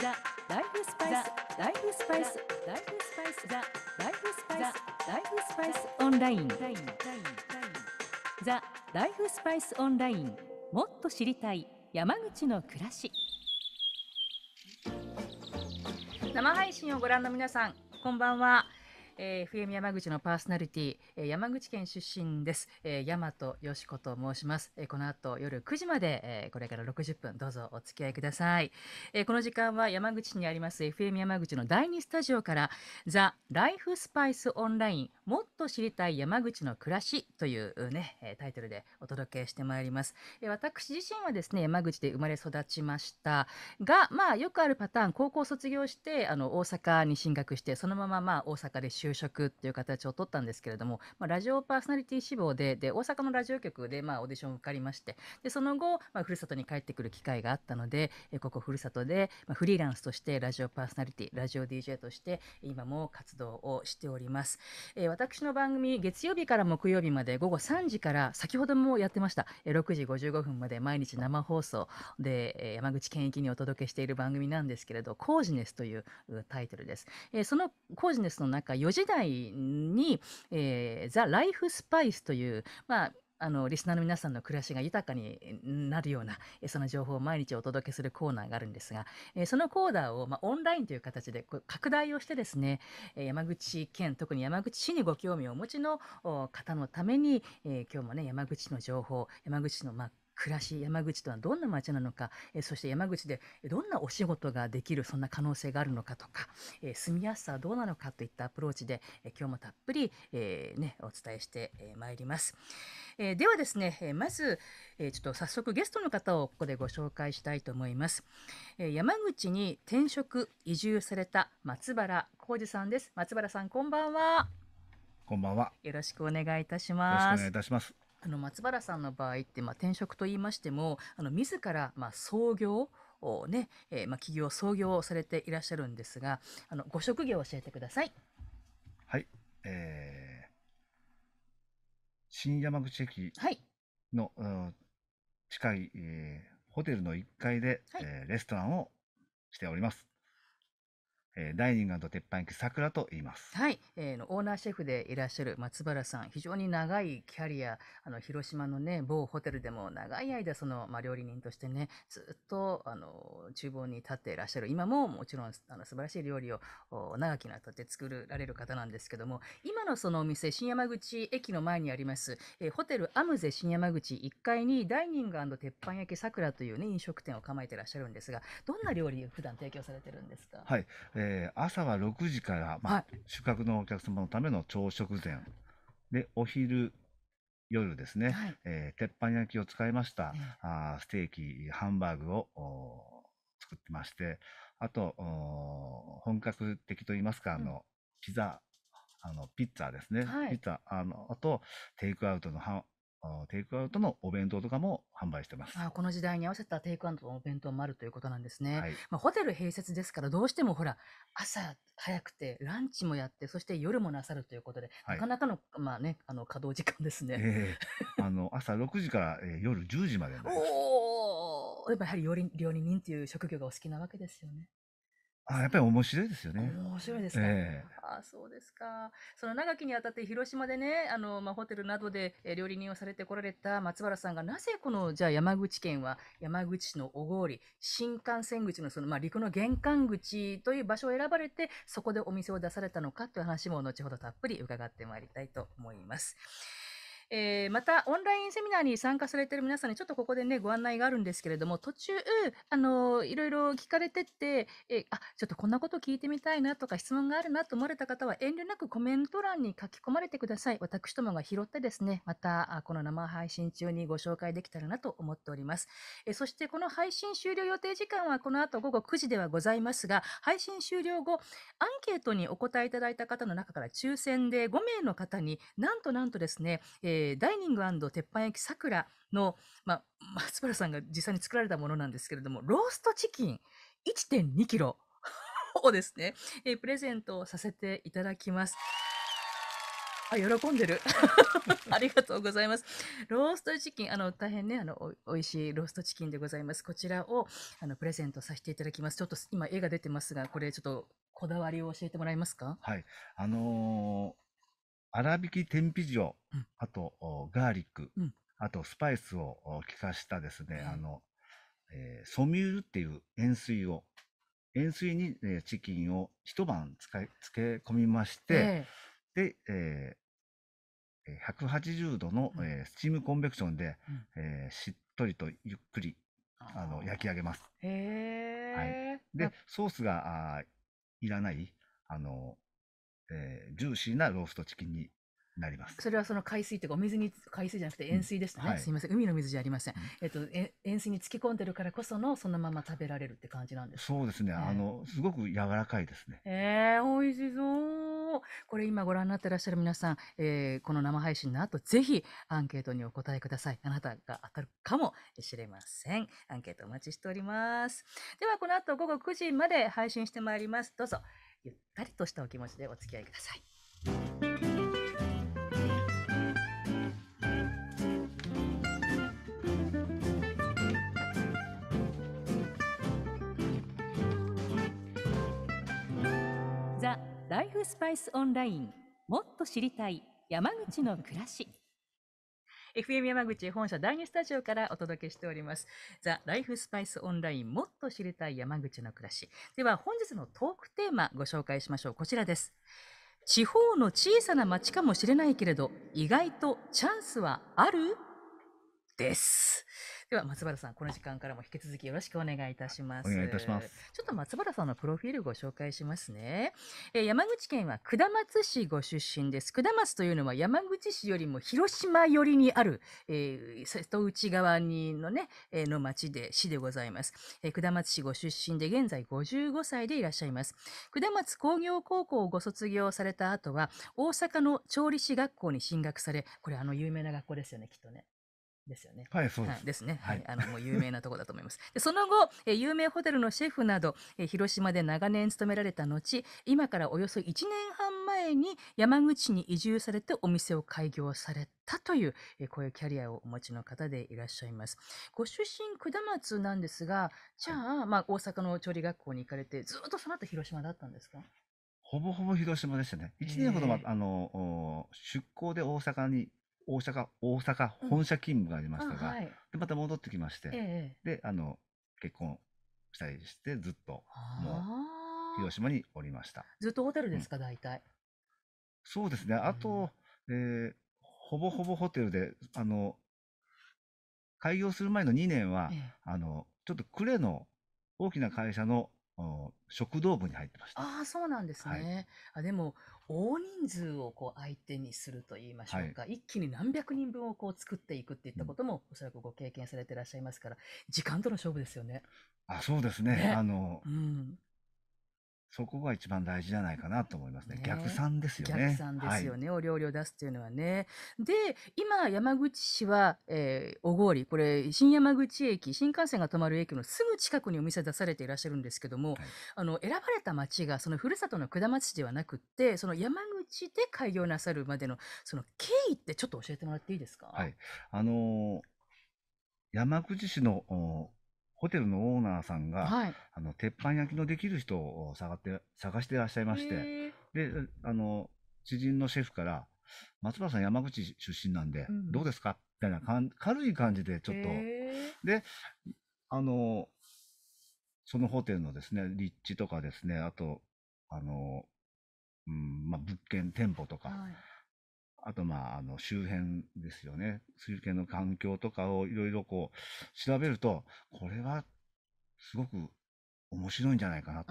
ザ・ライフスパイスライフスパイスライフスパイスザ・ライフスパイスライフスパイスオンラインザ・ライフスパイスオンラインもっと知りたい山口の暮らし生配信をご覧の皆さんこんばんはえー、FM 山口のパーソナリティ、えー、山口県出身です、えー、大和よしこと申します、えー、この後夜9時まで、えー、これから60分どうぞお付き合いください、えー、この時間は山口にあります FM 山口の第2スタジオからザ・ライフスパイスオンラインもっと知りたい山口の暮らしというねタイトルでお届けしてまいります、えー、私自身はですね山口で生まれ育ちましたがまあよくあるパターン高校卒業してあの大阪に進学してそのまままあ大阪で就就職っていう形を取ったんですけれども、まあ、ラジオパーソナリティ志望でで大阪のラジオ局で、まあ、オーディションを受かりましてでその後、まあ、ふるさとに帰ってくる機会があったので、えここふるさとで、まあ、フリーランスとしてラジオパーソナリティラジオ DJ として今も活動をしております、えー、私の番組月曜日から木曜日まで午後3時から先ほどもやってました、え6時55分まで毎日生放送で、え山口県域にお届けしている番組なんですけれど「コージネス」というタイトルです、えそのコージネスの中4時時代に、えー、ザ・ライフ・スパイスという、まあ、あの、リスナーの皆さんの暮らしが豊かになるような、その情報を毎日お届けするコーナーがあるんですが、そのコーナーを、まあ、オンラインという形で拡大をしてですね、山口県、特に山口市にご興味をお持ちの方のために、今日もね、山口の情報、山口の、まあ、暮らし山口とはどんな街なのか、えそして山口でどんなお仕事ができるそんな可能性があるのかとか、え住みやすさはどうなのかといったアプローチで、え今日もたっぷり、えー、ね、お伝えしてまいります。えではですね、えまず、えちょっと早速ゲストの方をここでご紹介したいと思います。え山口に転職移住された松原浩二さんです。松原さんこんばんは。こんばんは。よろしくお願いいたします。よろしくお願いいたします。あの、松原さんの場合って、まあ、転職と言いましても、あの、自ら、まあ、創業をね、えー、まあ、企業創業をされていらっしゃるんですが、あの、ご職業を教えてください。はい、えー、新山口駅の、はい、近い、えー、ホテルの1階で、はい、えー、レストランをしております。えー、ダイニング鉄板焼き桜と言います。はい、えー、オーナーシェフでいらっしゃる松原さん、非常に長いキャリア、あの広島のね某ホテルでも長い間そのまあ料理人としてねずっとあの厨房に立っていらっしゃる。今ももちろんあの素晴らしい料理を長きにわたって作られる方なんですけども、今のそのお店新山口駅の前にあります、えー、ホテルアムゼ新山口1階にダイニング鉄板焼き桜というね飲食店を構えていらっしゃるんですが、どんな料理普段提供されてるんですか。はい。ええー、朝は6時から、まあ、はい、宿泊のお客様のための朝食膳。で、お昼、夜ですね、はい、えー、鉄板焼きを使いました、あステーキ、ハンバーグを作ってまして、あと、本格的といいますか、あの、うん、ピザ、あの、ピッツァですね。はい、ピッツァ、あの、あと、テイクアウトのハテイクアウトのお弁当とかも販売してますあこの時代に合わせたテイクアウトのお弁当もあるということなんですね、はい、まあ、ホテル併設ですからどうしてもほら朝早くてランチもやってそして夜もなさるということで、はい、なかなかの,、まあね、あの稼働時間ですね、えー、あの朝6時から、えー、夜10時までおおやっぱり料理料理人という職業がお好きなわけですよねあ、やっぱり面白いですよね。面白いですね。えあそうですか。その長きにわたって広島でね、あの、まあ、ホテルなどでえ料理人をされてこられた松原さんが、なぜこの、じゃあ山口県は山口市の小郡、新幹線口のその、まあ、陸の玄関口という場所を選ばれて、そこでお店を出されたのかという話も後ほどたっぷり伺ってまいりたいと思います。えー、また、オンラインセミナーに参加されている皆さんに、ちょっとここでね、ご案内があるんですけれども、途中、あの、いろいろ聞かれてって、えー、あ、ちょっとこんなこと聞いてみたいなとか、質問があるなと思われた方は、遠慮なくコメント欄に書き込まれてください。私どもが拾ってですね、また、この生配信中にご紹介できたらなと思っております。えー、そして、この配信終了予定時間は、この後午後9時ではございますが、配信終了後、アンケートにお答えいただいた方の中から抽選で5名の方になんとなんとですね、えーえー、ダイニング鉄板焼きさくらの、ま 松原さんが実際に作られたものなんですけれども、ローストチキン1 2キロをですね、えー、プレゼントさせていただきます。あ、喜んでる。ありがとうございます。ローストチキン、あの、大変ね、あの、美味しいローストチキンでございます。こちらを、あの、プレゼントさせていただきます。ちょっと今、絵が出てますが、これ、ちょっと、こだわりを教えてもらえますかはい。あの粗挽き天日塩、うん、あとガーリック、うん、あとスパイスを効かしたですね、うん、あの、えー、ソミュールっていう塩水を、塩水に、えー、チキンを一晩使い漬け込みまして、えー、で、えー、180度の、うん、えー、スチームコンベクションで、うん、えー、しっとりとゆっくりあの焼き上げます。はい、で、ソースがあいらない、あのえー、ジューシーなローストチキンになります。それはその海水というか、お水に、海水じゃなくて塩水でしたね。うんはい、すみません、海の水じゃありません。うん、えっと、え塩水に漬け込んでるからこその、そのまま食べられるって感じなんです。そうですね、えー、あの、すごく柔らかいですね。ええー、美味しそう。これ今ご覧になってらっしゃる皆さん、えー、この生配信の後、ぜひアンケートにお答えください。あなたが当たるかもしれません。アンケートお待ちしております。では、この後午後9時まで配信してまいります。どうぞ。ゆったりとしたお気持ちでお付き合いください。ザ・ライフスパイスオンラインもっと知りたい山口の暮らし FM 山口本社第2スタジオからお届けしております。ザ・ライフスパイスオンラインもっと知りたい山口の暮らし。では本日のトークテーマご紹介しましょう。こちらです。地方の小さな町かもしれないけれど、意外とチャンスはあるです。では、松原さん、この時間からも引き続きよろしくお願いいたします。お願いいたします。ちょっと松原さんのプロフィールご紹介しますね。えー、山口県は下松市ご出身です。下松というのは山口市よりも広島寄りにある、えー、瀬戸内側にのね、えー、の町で、市でございます。えー、下松市ご出身で現在55歳でいらっしゃいます。下松工業高校をご卒業された後は、大阪の調理師学校に進学され、これあの有名な学校ですよね、きっとね。ですよね。はい、そうです。ですね。はい、あの、もう有名なとこだと思います。で、その後、え有名ホテルのシェフなど、え広島で長年勤められた後、今からおよそ1年半前に山口に移住されてお店を開業されたという、えこういうキャリアをお持ちの方でいらっしゃいます。ご出身、下松なんですが、じゃあ、まあ、大阪の調理学校に行かれて、ずっとその後広島だったんですかほぼほぼ広島でしたね。1年ほどは、あの、出向で大阪に大阪、大阪本社勤務がありましたが、うんはい、でまた戻ってきまして、ええ、で、あの、結婚したりして、ずっと、もう、広島におりました。ずっとホテルですか、うん、大体。そうですね。あと、うん、えー、ほぼほぼホテルで、あの、開業する前の2年は、ええ、あの、ちょっと呉の大きな会社の食堂部に入ってました。ああ、そうなんですね。はい、あでも、大人数をこう相手にすると言いましょうか、はい、一気に何百人分をこう作っていくっていったことも、おそらくご経験されていらっしゃいますから、時間との勝負ですよね。あそうですね。ねあの、うん、そこが一番大事じゃないかなと思いますね。ね逆算ですよね。逆算ですよね、はい、お料理を出すというのはね。で、今、山口市は、えー、小郡、これ、新山口駅、新幹線が止まる駅のすぐ近くにお店出されていらっしゃるんですけども、はい、あの、選ばれた町が、そのふるさとの下松市ではなくって、その山口で開業なさるまでの、その経緯ってちょっと教えてもらっていいですかはい。あのー、山口市の、ホテルのオーナーさんが、はい、あの、鉄板焼きのできる人を探って、探していらっしゃいまして、で、あの、知人のシェフから、松原さん山口出身なんで、うん、どうですかみたいな軽い感じでちょっと、で、あの、そのホテルのですね、立地とかですね、あと、あの、うん、まあ、物件、店舗とか、はいあと、まあ、あの、周辺ですよね。周辺の環境とかをいろいろこう、調べると、これは、すごく面白いんじゃないかな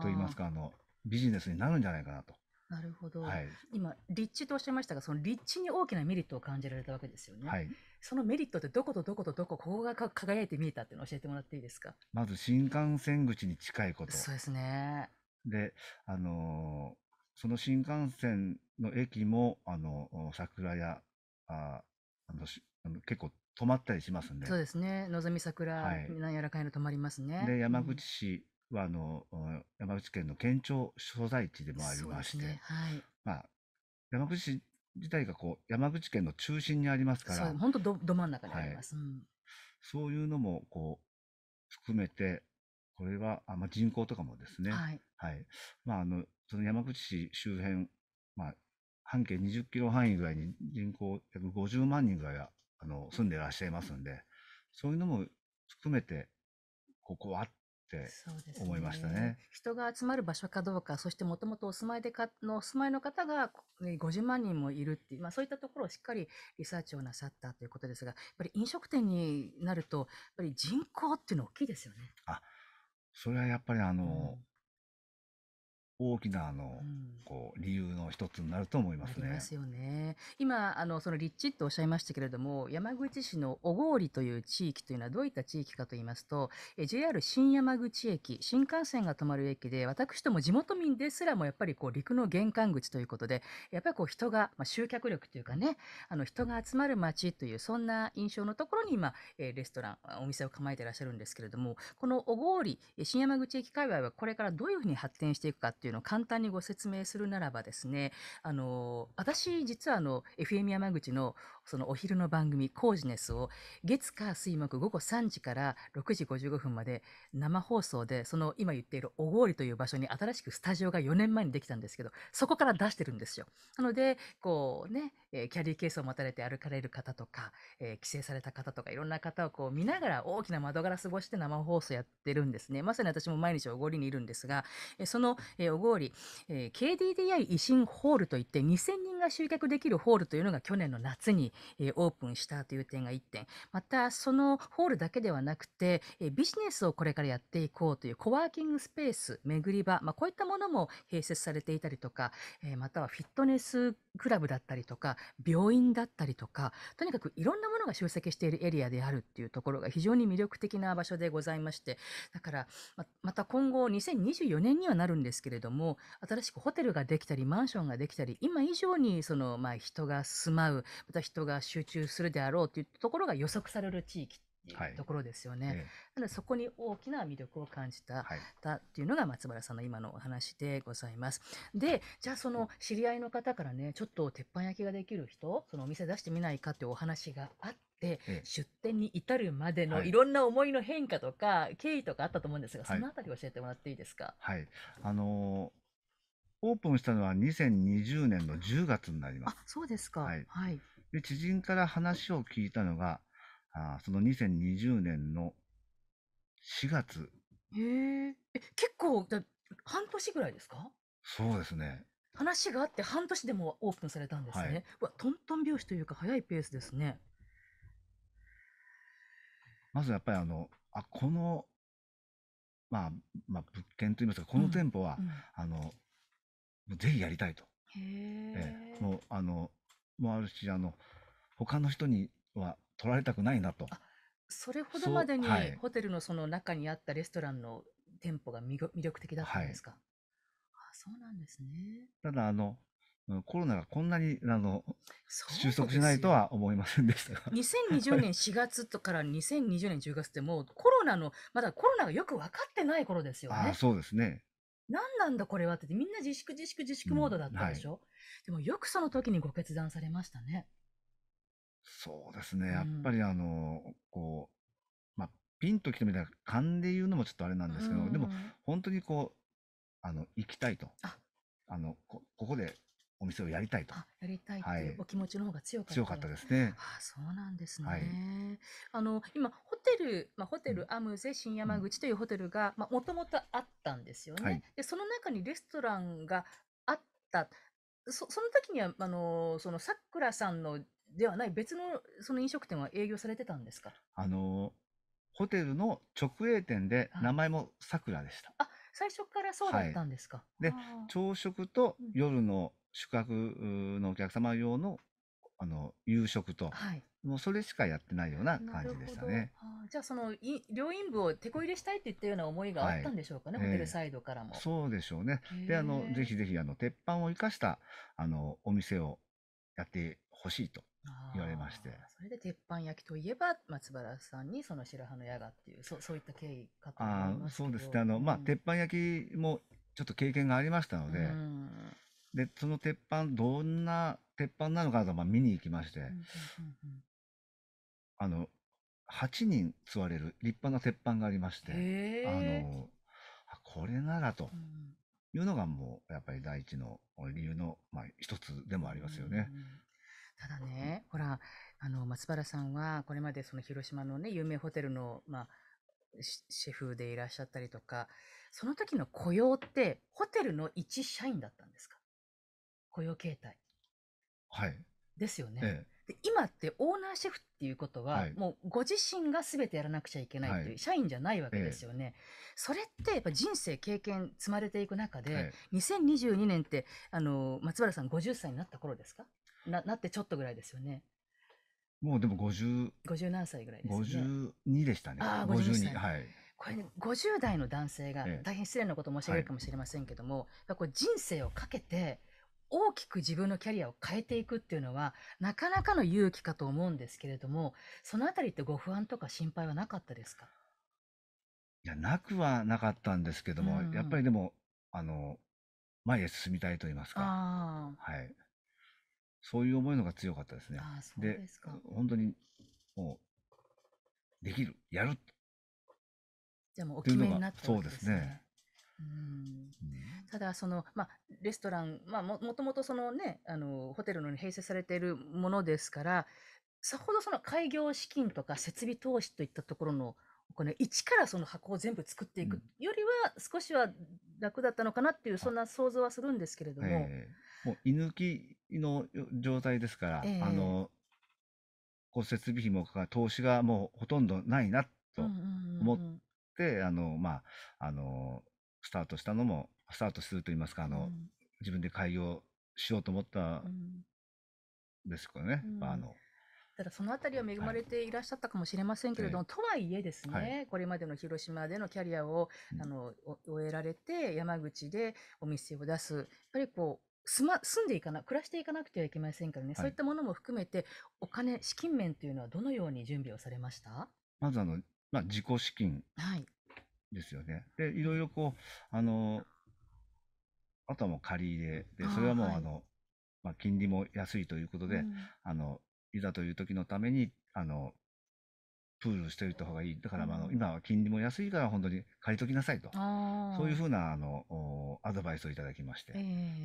と、と言いますか、あの、ビジネスになるんじゃないかなと。なるほど、はい、今、立地とおっしゃいましたが、その立地に大きなメリットを感じられたわけですよね。はい、そのメリットってどことどことどこ、ここが輝いて見えたっていうのを教えてもらっていいですかまず新幹線口に近いこと。そうですね。で、あのその新幹線の駅も、あの、桜や、ああのしあの結構止まったりしますんで。そうですね。のぞみ桜、はいなんやらかいの止まりますね。で、山口市は、あの、山口県の県庁所在地でもありまして、すねはいまあ、山口市自体がこう、山口県の中心にありますから。そう、本当ど、ど真ん中にあります。うんそういうのも、こう、含めて、これは、あまあ、人口とかもですね、はい。はい。まあ、あの、その山口市周辺、まあ、半径20キロ範囲ぐらいに人口約50万人ぐらいあの住んでいらっしゃいますんで、そういうのも含めて、ここはって思いましたね、ね、人が集まる場所かどうか、そしてもともとお住まいでかのお住まいの方が50万人もいるっていう、まあ、そういったところをしっかりリサーチをなさったということですが、やっぱり飲食店になると、やっぱり人口っていうの大きいですよね。あそれはやっぱりあの、うん大きなあの、うん、こう理由の一つになると思いますね。ますよね。今あのその立地とおっしゃいましたけれども山口市の小郡という地域というのはどういった地域かと言いますと JR 新山口駅新幹線が止まる駅で私ども地元民ですらもやっぱりこう陸の玄関口ということでやっぱりこう人が、まあ、集客力というかねあの人が集まる街というそんな印象のところに今レストランお店を構えていらっしゃるんですけれどもこの小郡新山口駅界隈はこれからどういうふうに発展していくかっていうのを簡単にご説明するならばですね、あの、私、実はあの、FM 山口のそのお昼の番組、コージネスを月火水木午後3時から6時55分まで生放送で、その今言っている小郡という場所に新しくスタジオが4年前にできたんですけど、そこから出してるんですよ。なので、こうね、えキャリーケースを持たれて歩かれる方とか、えー、帰省された方とか、いろんな方をこう見ながら大きな窓ガラス越して生放送やってるんですね。まさに私も毎日小郡にいるんですが、えその、えー、郡、えー、KDDI 維新ホールといって2000人が集客できるホールというのが去年の夏にえオープンしたという点が1点またそのホールだけではなくて、えビジネスをこれからやっていこうというコワーキングスペース巡り場、まあ、こういったものも併設されていたりとか、えまたはフィットネスクラブだったりとか病院だったりとかとにかくいろんなものが集積しているエリアであるっていうところが非常に魅力的な場所でございましてだからまた今後2024年にはなるんですけれども新しくホテルができたりマンションができたり今以上にそのまあ人が住まうまた人が集中するであろうというところが予測される地域っいうところですよね。はいええ、のそこに大きな魅力を感じた、はい、っていうのが松原さんの今のお話でございます。でじゃあその知り合いの方からねちょっと鉄板焼きができる人そのお店出してみないかというお話があって。っ出店に至るまでのいろんな思いの変化とか経緯とかあったと思うんですが、そのあたり教えてもらっていいですか。はい、あのー、オープンしたのは2020年の10月になります。あ、そうですか。はい。はい、で、知人から話を聞いたのが、あその2020年の4月。へえ、結構だ、半年ぐらいですかそうですね。話があって半年でもオープンされたんですね。はい、うわ、トントン拍子というか早いペースですね。まずやっぱりあの、あ、この、まあ、まあ、物件といいますか、この店舗は、うんうん、あの、ぜひやりたいと。へえ。もう、あの、もあるし、あの、他の人には取られたくないなと。それほどまでに、はい、ホテルのその中にあったレストランの店舗が魅力的だったんですか、はい、あそうなんですね。ただ、あの、コロナがこんなにあの収束しないとは思いませんでしたが2020年4月とから2020年10月ってもうコロナのまだコロナがよく分かってない頃ですよね。あそうですね何なんだこれはってみんな自粛自粛自粛モードだったでしょ、うんはい、でもよくその時にご決断されましたね。そうですね、やっぱりあの、うん、こう、まあ、ピンときてみたら勘で言うのもちょっとあれなんですけど、うん、でも本当にこう、あの、行きたいと。あのこここでお店をやりたいと。やりたいというお気持ちの方が強かった、強かったですね。あそうなんですね。はい、あの今ホテル、まあ、ホテルアムゼ新山口というホテルがまあもともとあったんですよね、はい、で。その中にレストランがあったそその時にはあのそのさくらさんのではない別のその飲食店は営業されてたんですかあのホテルの直営店で名前もさくらでした。あ最初からそうだったんですか、はい、で朝食と夜の宿泊のお客様用のあの夕食と、はい、もうそれしかやってないような感じでしたね。じゃあその両院部を手こ入れしたいって言ったような思いがあったんでしょうかね、はい、ホテルサイドからも。そうでしょうね。であのぜひぜひあの鉄板を生かしたあのお店をやってほしいと言われましてそれで鉄板焼きといえば松原さんにその白羽の矢がっていうそそういった経緯かと思いますけどあそうですねあの、うん、まあ、鉄板焼きもちょっと経験がありましたので、うんでその鉄板どんな鉄板なのかとまあ見に行きまして、あの8人座れる立派な鉄板がありましてあのこれならというのがもうやっぱり第一の理由の、まあ、一つでもありますよね。ただね、ほらあの松原さんはこれまでその広島のね有名ホテルの、まあ、シェフでいらっしゃったりとかその時の雇用ってホテルの一社員だったんですか雇用形態はいですよね。ええで今ってオーナーシェフっていうことは、はいもうご自身が全てやらなくちゃいけないっていう、はい社員じゃないわけですよね。それってやっぱ人生経験積まれていく中で、え2022年ってあの松原さん50歳になった頃ですかななってちょっとぐらいですよねもうでも50 50何歳ぐらいですよね。52でしたね。ああ、52歳はい。これね、50代の男性が大変失礼なことを申し上げるかもしれませんけども、やっぱこう人生をかけて大きく自分のキャリアを変えていくっていうのは、なかなかの勇気かと思うんですけれども、そのあたりってご不安とか心配はなかったですかいや、なくはなかったんですけども、うんやっぱりでも、あの、前へ進みたいと言いますか。はい。そういう思いのが強かったですね。あそうですかで。本当に、もう、できる、やる。じゃあもうお決めになったわけですね。そうですね。うんただその、まあ、レストラン、まあ、ももともとその、ね、あのホテルのに併設されているものですからさほどその開業資金とか設備投資といったところのお金一からその箱を全部作っていくよりは少しは楽だったのかなっていう、そんな想像はするんですけれども。えー、もう居抜きの状態ですから、えー、あのこう設備費も投資がもうほとんどないなと思って、うんうんうん、あのまああのスタートしたのも、スタートすると言いますか、あの、うん、自分で開業しようと思ったんですかね、うん、あの。ただそのあたりは恵まれていらっしゃったかもしれませんけれども、はい、とはいえですね、はい、これまでの広島でのキャリアを、あの、終えられて、山口でお店を出す、やっぱりこう、住ま、住んでいかな、暮らしていかなくてはいけませんからね、はい、そういったものも含めて、お金、資金面というのはどのように準備をされましたまずあの、まあ、自己資金。はい。ですよね。で、いろいろこう、あの、あとはもう借り入れで、それはもうあの、まあ、金利も安いということで、あの、いざという時のために、あの、プールしておいた方がいい。だから、あの、今は金利も安いから本当に借りときなさいと。そういうふうな、あの、アドバイスをいただきまして。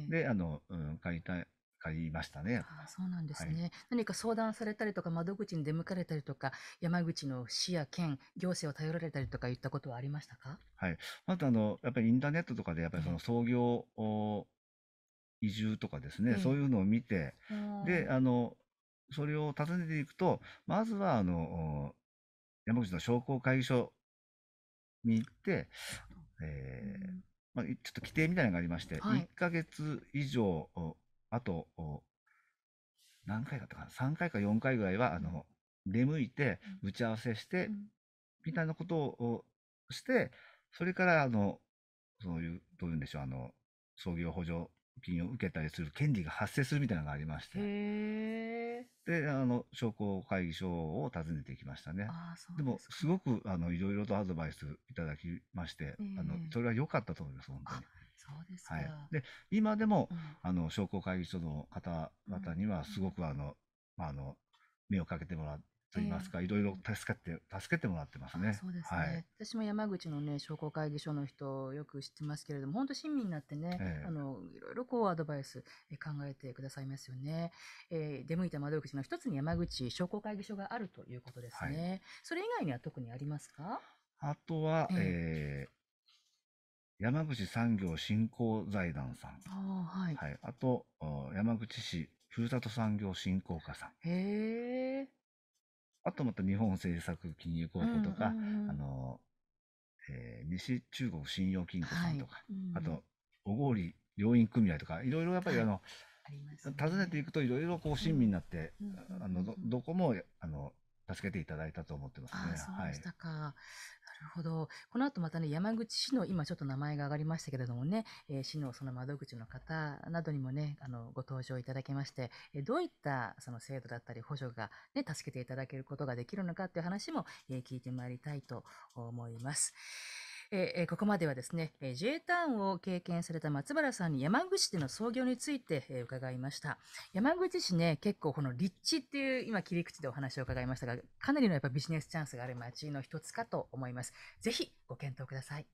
で、あの、うん、借りたい、かりましたね。あそうなんですね、はい、何か相談されたりとか、窓口に出向かれたりとか、山口の市や県、行政を頼られたりとかいったことはありましたかはい。まずあの、やっぱりインターネットとかで、やっぱりその創業を、移住とかですね、うん、そういうのを見て、うん、で、あの、それを訪ねていくと、まずは、あの、山口の商工会議所に行って、えー、まあ、ちょっと規定みたいなのがありまして、はい、1ヶ月以上あと、何回だったかな、3回か4回ぐらいは、あの、出向いて、打ち合わせして、みたいなことをして、それから、あの、そういう、どういうんでしょう、あの、創業補助金を受けたりする権利が発生するみたいなのがありまして、で、あの、商工会議所を訪ねてきましたね。でも、すごく、あの、いろいろとアドバイスいただきまして、あの、それは良かったと思います、本当に。はい、で今でも、うん、あの商工会議所の方々にはすごくあの、まあ、あの目をかけてもらって。いますか、いろいろ助けて、助けてもらってますね。そうですね、はい。私も山口のね、商工会議所の人、よく知ってますけれども、本当親身になってね、えー、あの、いろいろこうアドバイス、え考えてくださいますよね。えー、出向いた窓口の一つに山口商工会議所があるということですね。はい、それ以外には特にありますかあとは、えー、えー山口産業振興財団さん。あはい。はい。あと、山口市ふるさと産業振興課さん。へえ。あとまた日本政策金融公庫とか、うんうんうん、あの、えー、西中国信用金庫さんとか、はいうん、あと、小郡病院組合とか、いろいろやっぱりあの、はいあね、訪ねていくといろいろこう親身になって、うんうんうんあのど、どこも、あの、助けていただいたと思ってますね。あそうでしたか、はるほど。この後またね、山口市の、今ちょっと名前が上がりましたけれどもね、えー、市のその窓口の方などにもね、あの、ご登場いただきまして、えどういったその制度だったり補助がね、助けていただけることができるのかっていう話も、えー、聞いてまいりたいと思います。えー、ここまではですね、えー、J ターンを経験された松原さんに山口での創業について、えー、伺いました。山口市ね、結構この立地っていう今切り口でお話を伺いましたが、かなりのやっぱビジネスチャンスがある街の一つかと思います。ぜひご検討ください。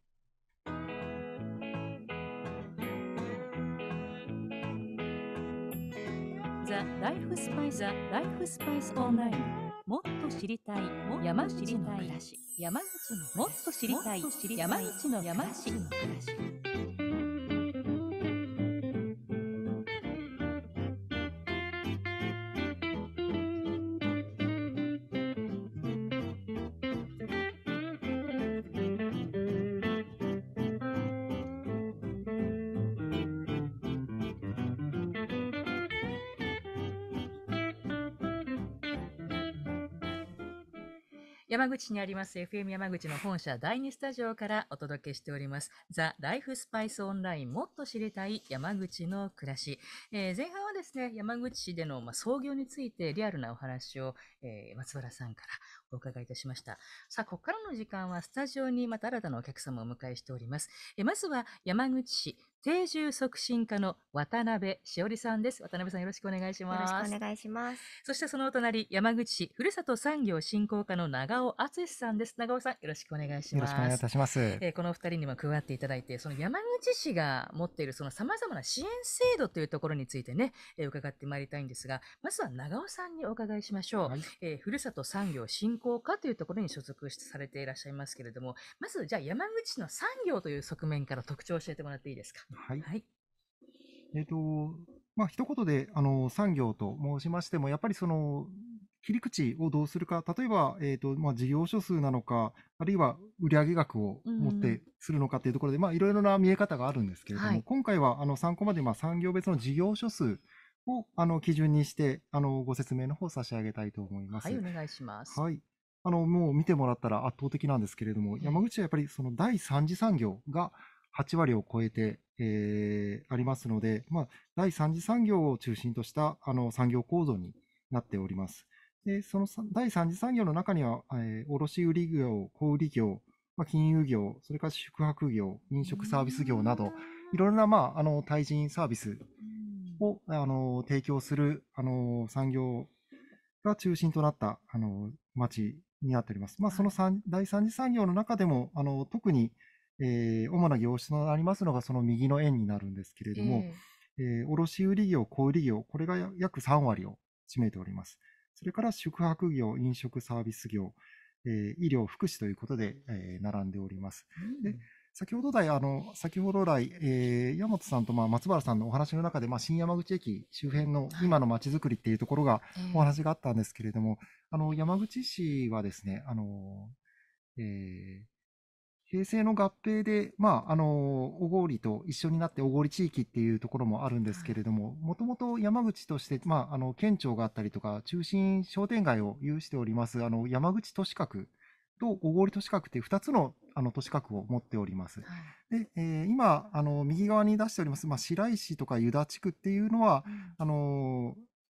ザ・ライフスパイザ・ライフスパイスオンラインもっと知りたい山口の暮らし山口のもっと知りたい山口の山口の暮らし山口にあります FM 山口の本社第2スタジオからお届けしております。ザ・ライフスパイスオンラインもっと知りたい山口の暮らし。えー、前半はですね、山口市での、まあ、創業についてリアルなお話を、えー、松原さんからお伺いいたしました。さあ、ここからの時間はスタジオにまた新たなお客様をお迎えしております。えまずは山口市定住促進課の渡辺しおりさんです。渡辺さんよろしくお願いします。よろしくお願いします。そしてそのお隣、山口市ふるさと産業振興課の長尾敦さんです。長尾さんよろしくお願いします。よろしくお願いいたします。えー、この二人にも加わっていただいて、その山口市が持っているそのさまざまな支援制度というところについてね、えー、伺ってまいりたいんですが、まずは長尾さんにお伺いしましょう。はい、えー、ふるさと産業振振興課というところに所属されていらっしゃいますけれども、まず、じゃあ山口市の産業という側面から特徴を教えてもらっていいですか。はい。はい、えっ、ー、と、まあ、一言で、あの、産業と申しましても、やっぱりその、切り口をどうするか、例えば、えーとまあ、事業所数なのか、あるいは売上額を持ってするのかというところで、いろいろな見え方があるんですけれども、はい、今回はあの参考まで、まあ、産業別の事業所数をあの基準にしてあのご説明の方差し上げたいと思います。はい、お願いします。はい。あのもう見てもらったら圧倒的なんですけれども、山口はやっぱりその第三次産業が8割を超えて、えー、ありますので、まあ、第三次産業を中心としたあの産業構造になっております。でその第三次産業の中には、えー、卸売業、小売業、まあ、金融業、それから宿泊業、飲食サービス業など、いろいろな、まあ、あの対人サービスを、あの提供する、あの産業が中心となった、あの町になっております。まあ、その第三次産業の中でも、あの特に、えー、主な業種となりますのが、その右の円になるんですけれども、えー、えー、卸売業、小売業、これが約3割を占めております。それから宿泊業、飲食サービス業、えー、医療、福祉ということで、えー、並んでおります。先ほど来、あの、先ほど来、えー、山本さんとまあ松原さんのお話の中で、まあ、新山口駅周辺の今のまちづくりっていうところがお話があったんですけれども、あの、山口市はですね、あの、えー、平成の合併で、まあ、あの、小郡と一緒になって小郡地域っていうところもあるんですけれども、もともと山口として、まあ、あの、県庁があったりとか、中心商店街を有しております、あの、山口都市区と小郡都市核という2つのあの都市核を持っております。はい、で、えー、今あの右側に出しております、まあ、白石とか湯田地区っていうのは、うん、あの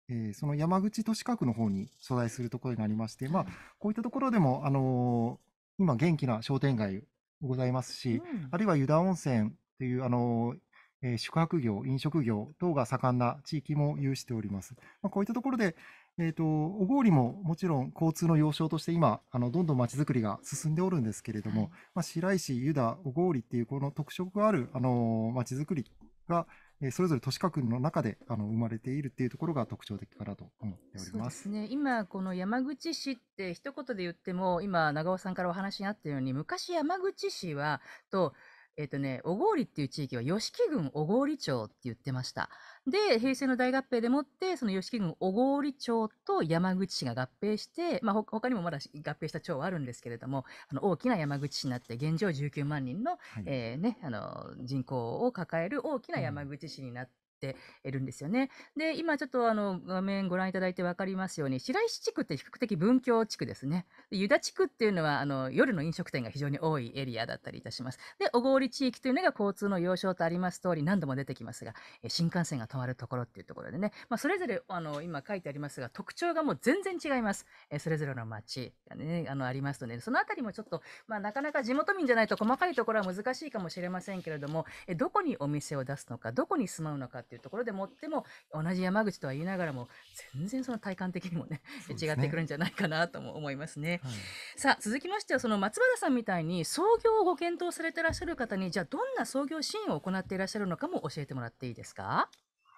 えー、その山口都市核の方に所在するところになりまして、まあ、こういったところでも、あのー、今元気な商店街ございますし、うん、あるいは湯田温泉という、あのーえー、宿泊業、飲食業等が盛んな地域も有しております。まあ、こういったところで、えーと、小郡ももちろん交通の要衝として今あのどんどん街づくりが進んでおるんですけれども、はい、まあ、白石湯田小郡っていうこの特色があるあの街づくりが、えそれぞれ都市区の中であの生まれているっていうところが特徴的かなと思っております、ね、今この山口市って一言で言っても今長尾さんからお話にあったように昔山口市はとえっ、ー、とね、小郡っていう地域は吉木郡小郡町って言ってました。で、平成の大合併でもって、その吉木郡小郡町と山口市が合併して、まあ、他にもまだ合併した町はあるんですけれども、あの大きな山口市になって、現状19万人の、はい、えー、ね、あの人口を抱える大きな山口市になって、ってるんですよね。で、今ちょっとあの画面ご覧いただいて分かりますように、白石地区って比較的文教地区ですね。湯田地区っていうのはあの夜の飲食店が非常に多いエリアだったりいたします。で、小郡地域というのが交通の要衝とあります通り、何度も出てきますが、新幹線が止まるところっていうところでね、まあ、それぞれあの今書いてありますが、特徴がもう全然違います。えそれぞれの町がね、あのありますので、そのあたりもちょっと、まあ、なかなか地元民じゃないと細かいところは難しいかもしれませんけれども、えどこにお店を出すのか、どこに住まうのか、っていうところでもっても同じ山口とは言いながらも全然その体感的にもね、ね、違ってくるんじゃないかなとも思いますね、はい、さあ続きましてはその松原さんみたいに創業をご検討されてらっしゃる方にじゃあどんな創業支援を行っていらっしゃるのかも教えてもらっていいですか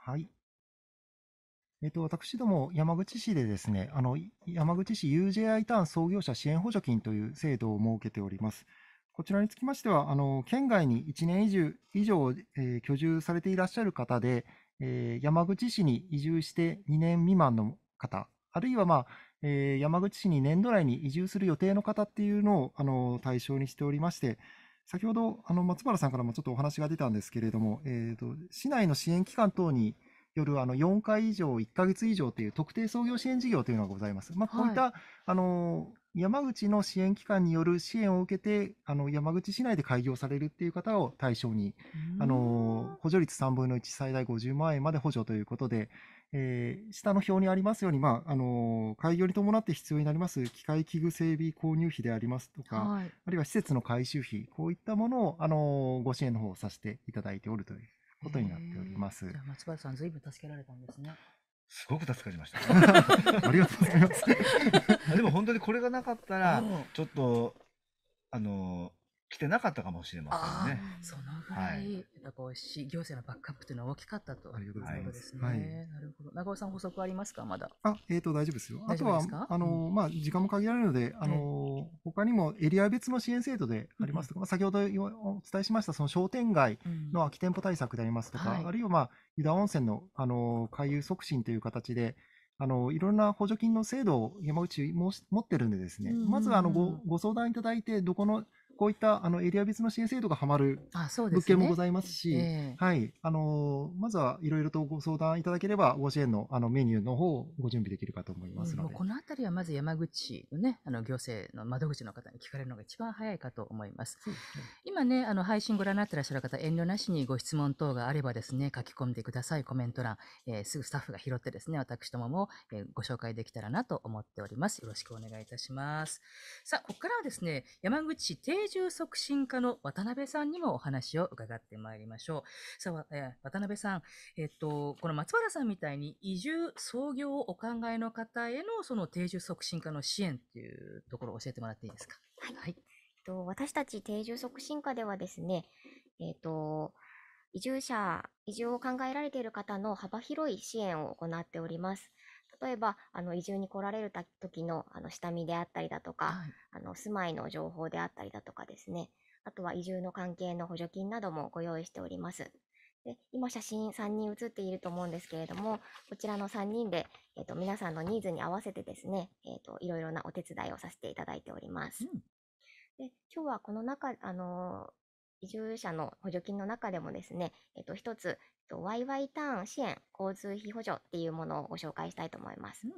はいえっと、私ども山口市でですね、あの、山口市 UJI ターン創業者支援補助金という制度を設けております。こちらにつきましては、あの県外に1年以上以上、えー、居住されていらっしゃる方で、えー、山口市に移住して2年未満の方、あるいは、まあえー、山口市に年度内に移住する予定の方っていうのをあの対象にしておりまして、先ほどあの松原さんからもちょっとお話が出たんですけれども、えーと、市内の支援機関等によるあの4回以上、1か月以上という特定創業支援事業というのがございます。まあ、こういった、はい、あの山口の支援機関による支援を受けて、あの山口市内で開業されるっていう方を対象に、あの補助率3分の1、最大50万円まで補助ということで、えー、下の表にありますように、まああの開業に伴って必要になります機械器具整備購入費でありますとか、はい、あるいは施設の改修費、こういったものを、あのご支援の方をさせていただいておるということになっております。松原さん、ずいぶん助けられたんですね。すごく助かりました。ありがとうございます。でも本当にこれがなかったら、ちょっと、あの来てなかったかもしれませんね。そのぐらい、はい、なこう市行政のバックアップというのは大きかったということですね。はい、なるほど。長尾さん補足ありますかまだ。あ、えっ、ー、と大丈夫ですよ。あとはあの、まあ時間も限られるので、あの、他にもエリア別の支援制度でありますとか、まあ先ほどお伝えしましたその商店街の空き店舗対策でありますとか、あるいはまあ湯田温泉のあの回遊促進という形で。あのいろんな補助金の制度を山口も持ってるんでですね、まずあのごご相談いただいて、どこのこういったあのエリア別の支援制度がはまる物件もございますし、すねえー、はい、あのまずはいろいろとご相談いただければ、ご支援のあのメニューの方をご準備できるかと思いますので、うん、このあたりはまず山口の,、ね、あの行政の窓口の方に聞かれるのが一番早いかと思います。すね、今ねあの配信ご覧になってらっしゃる方、遠慮なしにご質問等があればですね書き込んでください、コメント欄、えー、すぐスタッフが拾ってですね私どもも、えー、ご紹介できたらなと思っております。よろしくお願いいたします。さあここからはですね山口定住促進課の渡辺さんにもお話を伺ってまいりましょう。さあ、えー、渡辺さん、えっと、この松原さんみたいに移住、創業をお考えの方へのその定住促進課の支援っていうところを教えてもらっていいですか。はい。はい、と私たち定住促進課ではですね、えっ、と、移住者、移住を考えられている方の幅広い支援を行っております。例えばあの移住に来られる時のあの下見であったりだとか、はい、あの住まいの情報であったりだとかですねあとは移住の関係の補助金などもご用意しております。で今写真3人写っていると思うんですけれどもこちらの3人で、えーと、皆さんのニーズに合わせてですね、えーと、いろいろなお手伝いをさせていただいております。うん、で今日はこの中、あのー、移住者の補助金の中でもですね、えーと、とつ、と、YY ターン支援交通費補助っていうものをご紹介したいと思います。うん、こ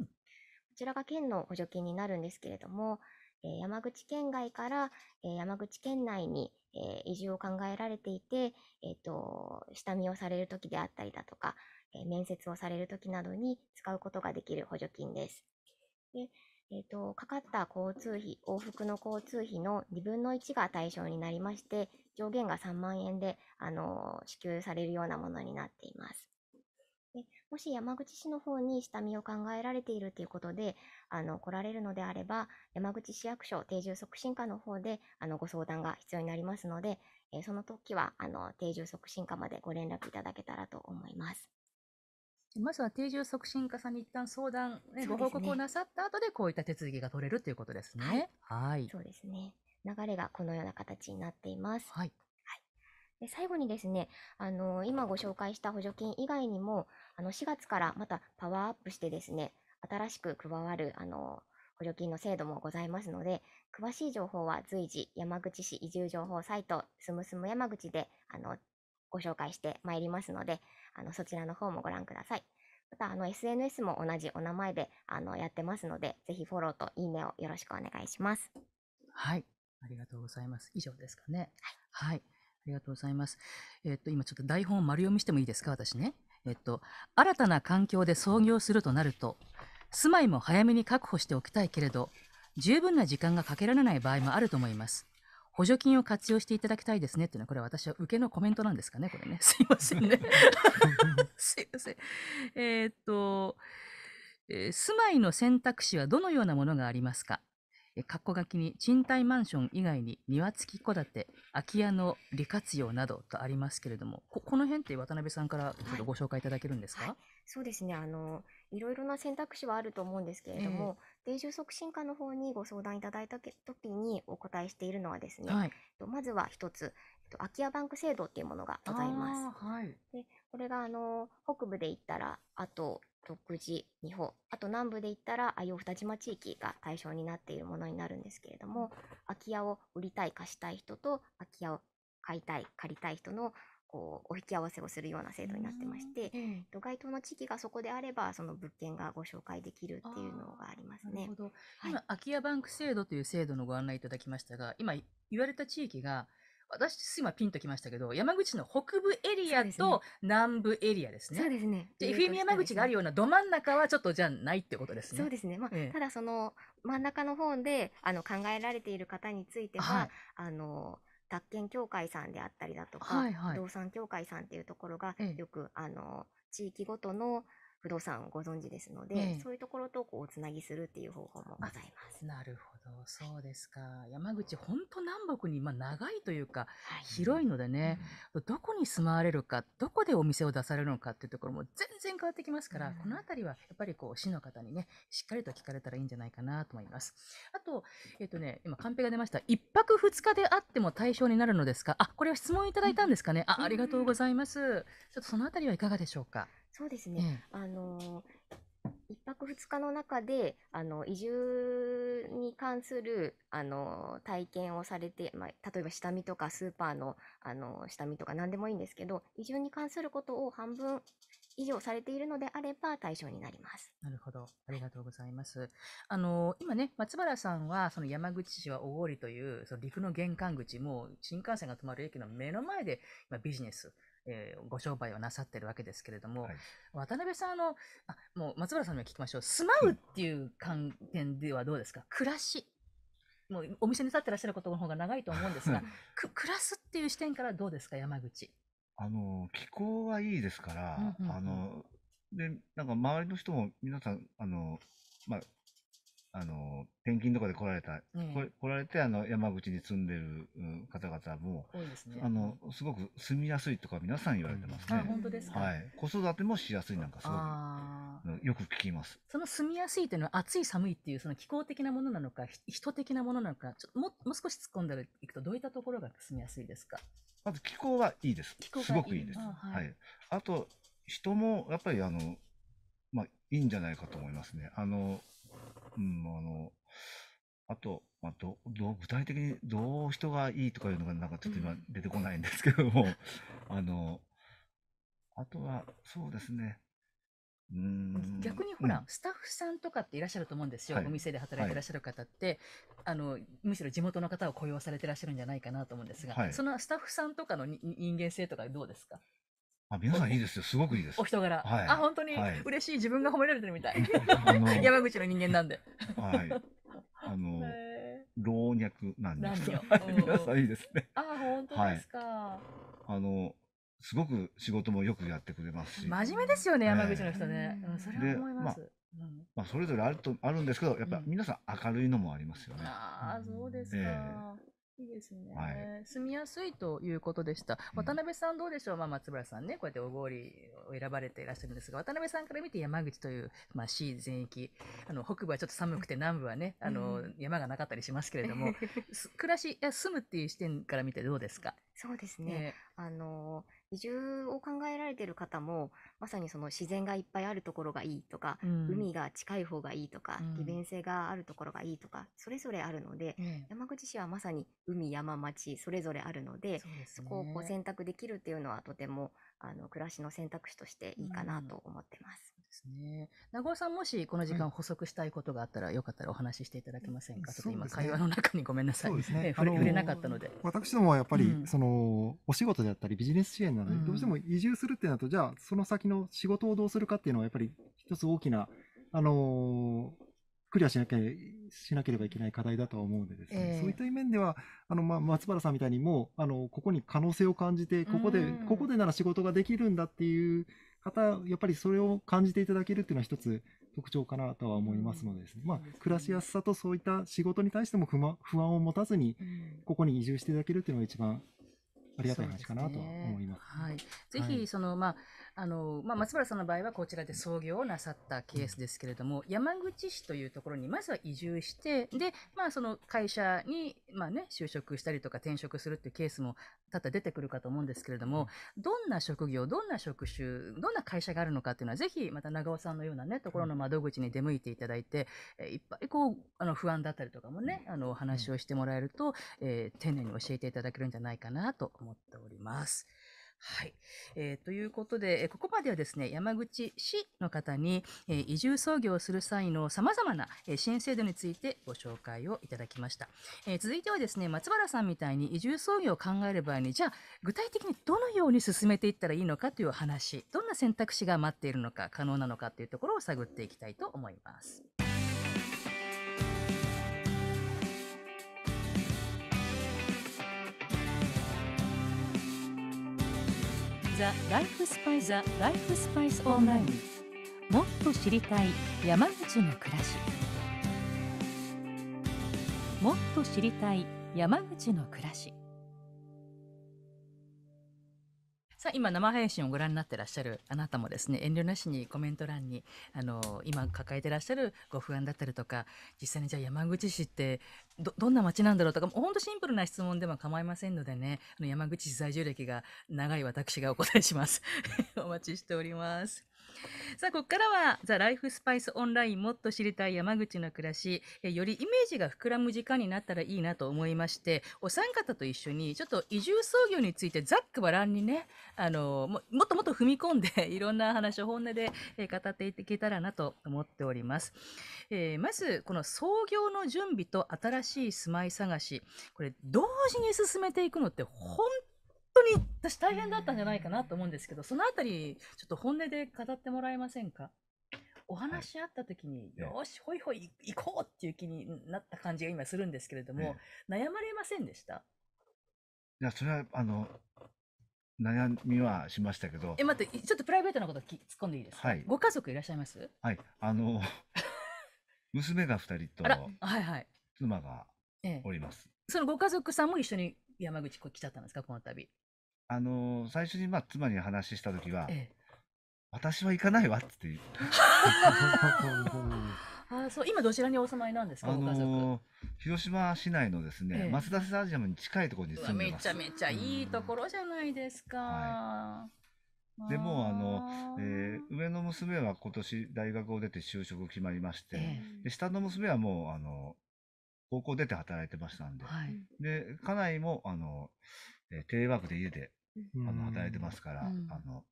ちらが県の補助金になるんですけれども、えー、山口県外から、えー、山口県内に、えー、移住を考えられていて、えっ、と、下見をされる時であったりだとか、え面接をされる時などに使うことができる補助金です。でえーと、かかった交通費、往復の交通費の2分の1が対象になりまして、上限が3万円で、あのー、支給されるようなものになっています。でもし山口市の方に下見を考えられているということで、あの、来られるのであれば、山口市役所定住促進課の方で、あの、ご相談が必要になりますので、えー、その時は、あの、定住促進課までご連絡いただけたらと思います。まずは定住促進課さんに一旦相談、ね、ねご報告をなさった後で、こういった手続きが取れるということですね。はい。はい、そうですね。流れがこのような形になっています。はい。はい、で最後にですね、あのー、今ご紹介した補助金以外にも、あの、4月からまたパワーアップしてですね、新しく加わる、あのー、補助金の制度もございますので、詳しい情報は随時、山口市移住情報サイト、すむすむ山口で、あの、ご紹介してまいりますので、あの、そちらの方もご覧ください。また、あの、SNS も同じお名前で、あの、やってますので、ぜひフォローといいねをよろしくお願いします。はい。ありがとうございます。以上ですかね。はい。はい、ありがとうございます。えー、っと、今ちょっと台本を丸読みしてもいいですか、私ね。えっと、新たな環境で創業するとなると、住まいも早めに確保しておきたいけれど、十分な時間がかけられない場合もあると思います。補助金を活用していただきたいですねっていうのは、これは私は受けのコメントなんですかね、これね。すいませんね。すいません。えー、っと、えー、住まいの選択肢はどのようなものがありますか括弧書きに賃貸マンション以外に庭付き戸建て空き家の利活用などとありますけれどもここの辺って渡辺さんからちょっとご紹介いただけるんですか、はいはい、そうですねあのいろいろな選択肢はあると思うんですけれども、えー、定住促進課の方にご相談いただいた時にお答えしているのはですね、はい、まずは一つ空き家バンク制度っていうものがございます。はい、でこれがあの北部で言ったらあと独自二保あと南部で言ったらあいお二島地域が対象になっているものになるんですけれども空き家を売りたい貸したい人と空き家を買いたい借りたい人のこうお引き合わせをするような制度になってまして、うん、該当の地域がそこであればその物件がご紹介できるっていうのがありますね。今、はい、空き家バンク制度という制度のご案内いただきましたが今言われた地域が私今ピンときましたけど山口の北部エリアと南部エリアですね。そうですね。じゃあ FM 山口があるようなど真ん中はちょっとじゃないってことですね。そうですね。まあ、ええ、ただその真ん中の方であの考えられている方については、はい、あの宅建協会さんであったりだとか、はいはい、不動産協会さんっていうところがよく、え、あの地域ごとの不動産をご存知ですので、そういうところとこうつなぎするっていう方法もございます。なるほど。ど、そうですか。山口、本当南北に、まあ、長いというか、広いのでね、うん、どこに住まわれるか、どこでお店を出されるのかっていうところも全然変わってきますから、うん、この辺りはやっぱりこう、市の方にね、しっかりと聞かれたらいいんじゃないかなと思います。あと、えっ、ー、とね、今、カンペが出ました。1泊2日であっても対象になるのですかあ、これは質問いただいたんですかね。あ、ありがとうございます。ちょっとその辺りはいかがでしょうか。そうですね。うん、あのー1泊2日の中であの移住に関するあの体験をされて、まあ、例えば下見とかスーパーのあの下見とか何でもいいんですけど移住に関することを半分以上されているのであれば対象になります。なるほど、ありがとうございます。あの今ね、松原さんはその山口市は小郡というその陸の玄関口、もう新幹線が止まる駅の目の前で今ビジネスえー、ご商売をなさってるわけですけれども、はい、渡辺さんのあもう松原さんにも聞きましょう住まうっていう観点ではどうですか、暮らしもうお店に立ってらっしゃることの方が長いと思うんですが 暮らすっていう視点からどうですか山口あの気候はいいですから、あのでなんか周りの人も皆さんあの、まあ、あの、転勤とかで来られた、う来られて、あの、山口に住んでる方々も、多いですね。あの、すごく住みやすいとか皆さん言われてますね。うん、あ、本当ですか。はい。子育てもしやすいなんかすごく、よく聞きます。その住みやすいというのは、暑い寒いっていう、その気候的なものなのか、人的なものなのか、ちょももう少し突っ込んだらいくと、どういったところが住みやすいですかまず気候はいいです。気候がいいすごくいいです。はい、はい。あと、人も、やっぱりあの、まあ、いいんじゃないかと思いますね。あの、うん、あの、あと、まあ、どど具体的にどう人がいいとかいうのがなんかちょっと今出てこないんですけども、うん、あの、あとは、そうですね。うん逆にほら、うん、スタッフさんとかっていらっしゃると思うんですよ、はい、お店で働いていらっしゃる方って、はい、あのむしろ地元の方を雇用されていらっしゃるんじゃないかなと思うんですが、はい、そのスタッフさんとかの人間性とかどうですかあ皆さんいいですよ。すごくいいです。お人柄。はいあ、本当に嬉しい。自分が褒められてるみたい。山口の人間なんで。はい。あの、老若男女。男女 皆さんいいですね。あ、本当ですか。あの、すごく仕事もよくやってくれますし、真面目ですよね、山口の人ね。うん、それは思います。うんあ、それぞれあるとあるんですけど、やっぱ皆さん明るいのもありますよね。ああ、そうですか。いいですね、はい、住みやすいということでした。渡辺さんどうでしょう、まあ、松原さんね、こうやっておごりを選ばれていらっしゃるんですが、渡辺さんから見て山口という、まあ、市全域、あの、北部はちょっと寒くて南部はね、あの、山がなかったりしますけれども、暮らし、住むっていう視点から見てどうですかそうですね。ねあの、移住を考えられてる方も、まさにその自然がいっぱいあるところがいいとか、うん、海が近い方がいいとか、うん、利便性があるところがいいとか、それぞれあるので、うん、山口市はまさに海、山、町、それぞれあるので、そ、ね、こをこう選択できるっていうのはとても、あの暮らしの選択肢としていいかなと思ってます。うん、ですね。名古さんもしこの時間補足したいことがあったら、うん、よかったらお話ししていただけませんか。ちょっと今会話の中にごめんなさい。そうですね。触れ触れなかったので。私どもはやっぱり、うん、そのお仕事であったりビジネス支援なので、どうしても移住するってなるとじゃあその先の仕事をどうするかっていうのはやっぱり一つ大きなあのークリアしなきゃしなければいけない課題だとは思うのでですね、えー、そういった面ではあの、まあ、松原さんみたいにもうあのここに可能性を感じてここでここでなら仕事ができるんだっていう方やっぱりそれを感じていただけるっていうのは一つ特徴かなとは思いますので、まあ、暮らしやすさとそういった仕事に対しても不安不安を持たずに、ここに移住していただけるというのが一番ありがたい話かなとは思います。すね、はい、ぜひその、はい、まああの、まあ、松原さんの場合はこちらで創業をなさったケースですけれども、山口市というところにまずは移住して、で、まあ、その会社に、まあね、就職したりとか転職するっていうケースも多々出てくるかと思うんですけれども、どんな職業、どんな職種、どんな会社があるのかっていうのは、ぜひ、また長尾さんのようなね、ところの窓口に出向いていただいて、えいっぱいこう、あの、不安だったりとかもね、あの、お話をしてもらえると、えー、丁寧に教えていただけるんじゃないかなと思っております。はい。えー、ということで、ここまではですね、山口市の方に、え移住創業する際の様々な、え支援制度についてご紹介をいただきました、えー、続いてはですね、松原さんみたいに移住創業を考える場合に、じゃあ、具体的にどのように進めていったらいいのかという話、どんな選択肢が待っているのか、可能なのかというところを探っていきたいと思います。ザライフスパイザライフスパイスオンラインもっと知りたい山口の暮らしもっと知りたい山口の暮らしさあ、今生配信をご覧になってらっしゃるあなたもですね、遠慮なしにコメント欄に、あの、今抱えてらっしゃるご不安だったりとか、実際にじゃあ山口市ってど、どんな街なんだろうとか、ほんとシンプルな質問でも構いませんのでね、あの山口市在住歴が長い私がお答えします。お待ちしております。さあ、ここからは、ザ・ライフスパイスオンラインもっと知りたい山口の暮らし、よりイメージが膨らむ時間になったらいいなと思いまして、お三方と一緒に、ちょっと移住創業についてざっくばらんにね、あの、もっともっと踏み込んで、いろんな話を本音で語っていけたらなと思っております。えー、まず、この創業の準備と新しい住まい探し、これ、同時に進めていくのって本当に私大変だったんじゃないかなと思うんですけど、そのあたり、ちょっと本音で語ってもらえませんかお話し合った時に、はい、よし、ほいほい行こうっていう気になった感じが今するんですけれども、悩まれませんでしたいや、それは、あの、悩みはしましたけど。え、待って、ちょっとプライベートなことき突っ込んでいいですか、はい、ご家族いらっしゃいますはい、あの、娘が2人と、はいはい、妻がおります、ええ。そのご家族さんも一緒に山口こ来ちゃったんですか、この度。あのー最初に、まあ、妻に話した時は、ええ。私は行かないわっていう。あそう、今どちらにお住まいなんですあか、ご家族。の広島市内のですね、えマツダスタジアムに近いところに住んでめます。ちゃめちゃいいところじゃないですか。でもあのえー上の娘は今年大学を出て就職決まりまして、ええで下の娘はもうあの高校出て働いてましたんで、はい、で家内もあの、えテレワークで家であの働いてますから、あの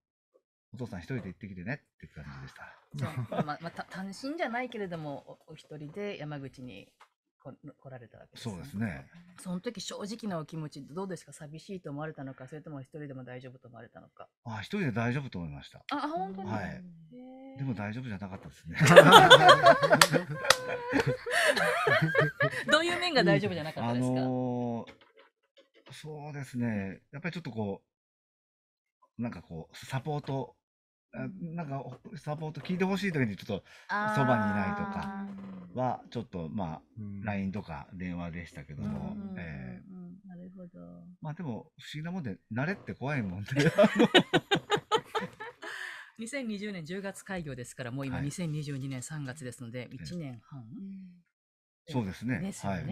お父さん一人で行ってきてねって感じでした。じゃあ、まあ、また単身じゃないけれどもお、お一人で山口にこ 来られたわけです、ね、そうですね。その時正直なお気持ちどうですか寂しいと思われたのかそれとも一人でも大丈夫と思われたのかあ一人で大丈夫と思いましたあ本当に、はい、でも大丈夫じゃなかったですねどういう面が大丈夫じゃなかったですか、あのー、そうですねやっぱりちょっとこうなんかこうサポートなんかサポート聞いてほしい時にちょっとそばにいないとかはちょっとまあ、うん、LINE とか電話でしたけども、うえなるほどまあでも不思議なもんで慣れって怖いもんで、ね、2020 年10月開業ですからもう今2022年3月ですので1年半、はい、そうですね、ね、はい、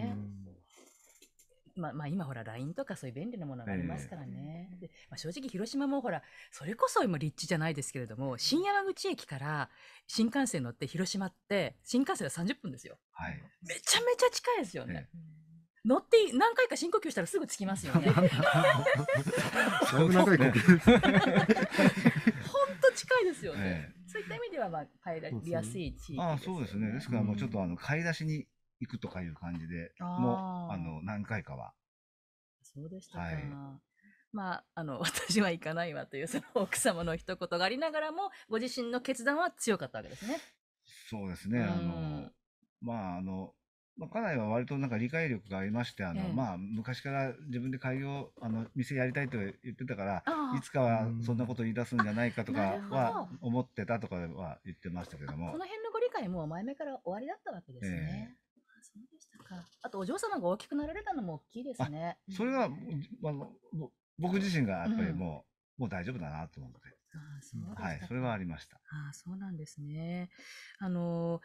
まあ、まあ、今ほら LINE とかそういう便利なものがありますからね。えー、まあ、正直広島もほら、それこそ今立地じゃないですけれども、新山口駅から新幹線乗って広島って、新幹線は30分ですよ。はい、めちゃめちゃ近いですよね。えー乗って何回か深呼吸したらすぐ着きますよ ね。本当近いですよね、ええ。そういった意味ではまあ買い出しやすい地域、ね、あそうですね。ですからもうちょっとあの買い出しに行くとかいう感じでもうあの何回かは。そうでしたか、はい、まあ、あの 私は行かないわというその奥様の一言がありながらもご自身の決断は強かったわけですね。そうですね、うん、あのまああのまあ、家内は割となんか理解力がありまして、あの、ええ、まあ、昔から自分で開業、あの、店やりたいと言ってたから、いつかはそんなこと言い出すんじゃないかとかは思ってたとかは言ってましたけども。この辺のご理解も前目から終わりだったわけですね。えそうでしたか。あとお嬢様が大きくなられたのも大きいですね。それは、あの、僕自身がやっぱりもう、うん、もう大丈夫だなと思って。あそうはい、それはありました。あそうなんですね。あの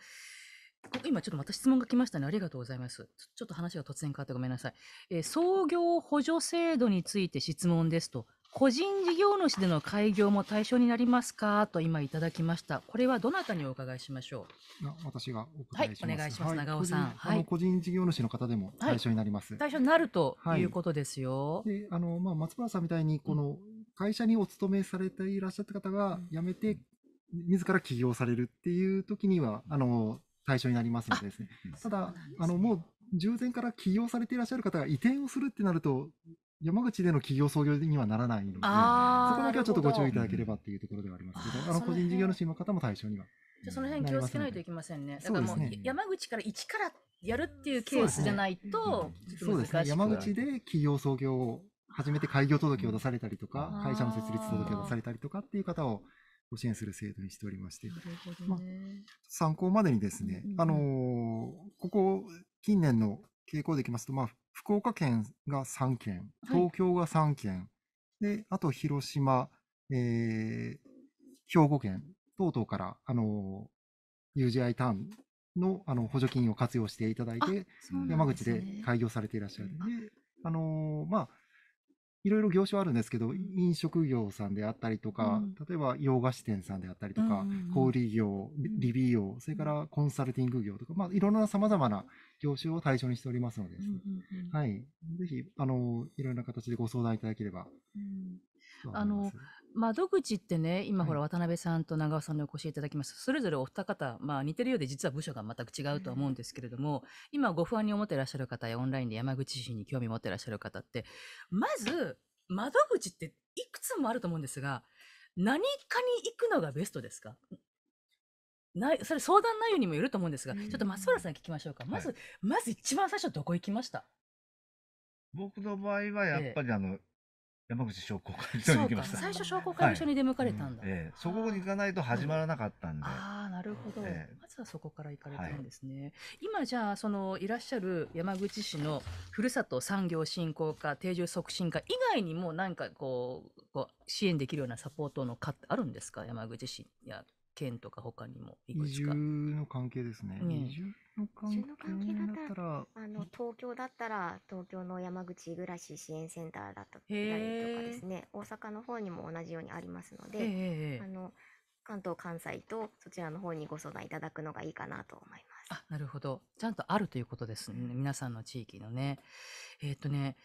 今ちょっとまた質問が来ましたね。ありがとうございます。ちょっと話が突然変わってごめんなさい。えー、創業補助制度について質問ですと。個人事業主での開業も対象になりますかと今いただきました。これはどなたにお伺いしましょう私がお伺いします。はい、お願いします、はい、長尾さん。はい、個人事業主の方でも対象になります。はい、対象になるということですよ。であのまあ、松原さんみたいに、この会社にお勤めされていらっしゃった方が辞めて、自ら起業されるっていう時には、あの対象になりますのでですね。ただ、ね、あのもう従前から起業されていらっしゃる方が移転をするってなると、山口での企業創業にはならないので、そこだけはちょっとご注意いただければっていうところではありますけど、あの個人事業主の方も対象には。じゃその辺気をつけないといけませんね。だからもう、ね、山口から一からやるっていうケースじゃないと、そうですね。山口で企業創業を初めて開業届を出されたりとか、会社の設立届を出されたりとかっていう方をご支援する制度にしておりまして、ね、ま参考までにですね、あのー、ここ近年の傾向でいきますと、まあ、福岡県が3県、東京が3県、はい、で、あと広島、えー、兵庫県等々から、あのー、UGI ターンのあの補助金を活用していただいて、ね、山口で開業されていらっしゃるあのー、まあ、いろいろ業種あるんですけど、飲食業さんであったりとか、例えば洋菓子店さんであったりとか、小売業、リビー業、それからコンサルティング業とか、まあ、いろんなさまざまな業種を対象にしておりますので、はい。ぜひ、あの、いろんな形でご相談いただければ。あの、窓口ってね、今ほら渡辺さんと長尾さんにお越しいただきました。はい、それぞれお二方、まあ似てるようで実は部署が全く違うとは思うんですけれども、うん、今ご不安に思ってらっしゃる方やオンラインで山口市に興味持ってらっしゃる方って、まず窓口っていくつもあると思うんですが、何かに行くのがベストですかない、それ相談内容にもよると思うんですが、ちょっと松原さん聞きましょうか。まず、はい、まず一番最初どこ行きました僕の場合はやっぱりあの、ええ山口商工会所に行きました。最初商工会議所に出向かれたんだ。はいえー、そこに行かないと始まらなかったんで。うん、ああ、なるほど、えー、まずはそこから行かれたんですね。はい、今じゃあ、そのいらっしゃる山口市のふるさと産業振興課、定住促進課以外にも何かこう、こう支援できるようなサポートの課ってあるんですか山口市や県とか他にもいくつか。移住の関係ですね。うん、移住その関係だったらあの東京だったら東京の山口暮らし支援センターだったりとかですね大阪の方にも同じようにありますのであの関東関西とそちらの方にご相談いただくのがいいかなと思います。あなるほどちゃんとあるということですね皆さんの地域のね。えっ、とね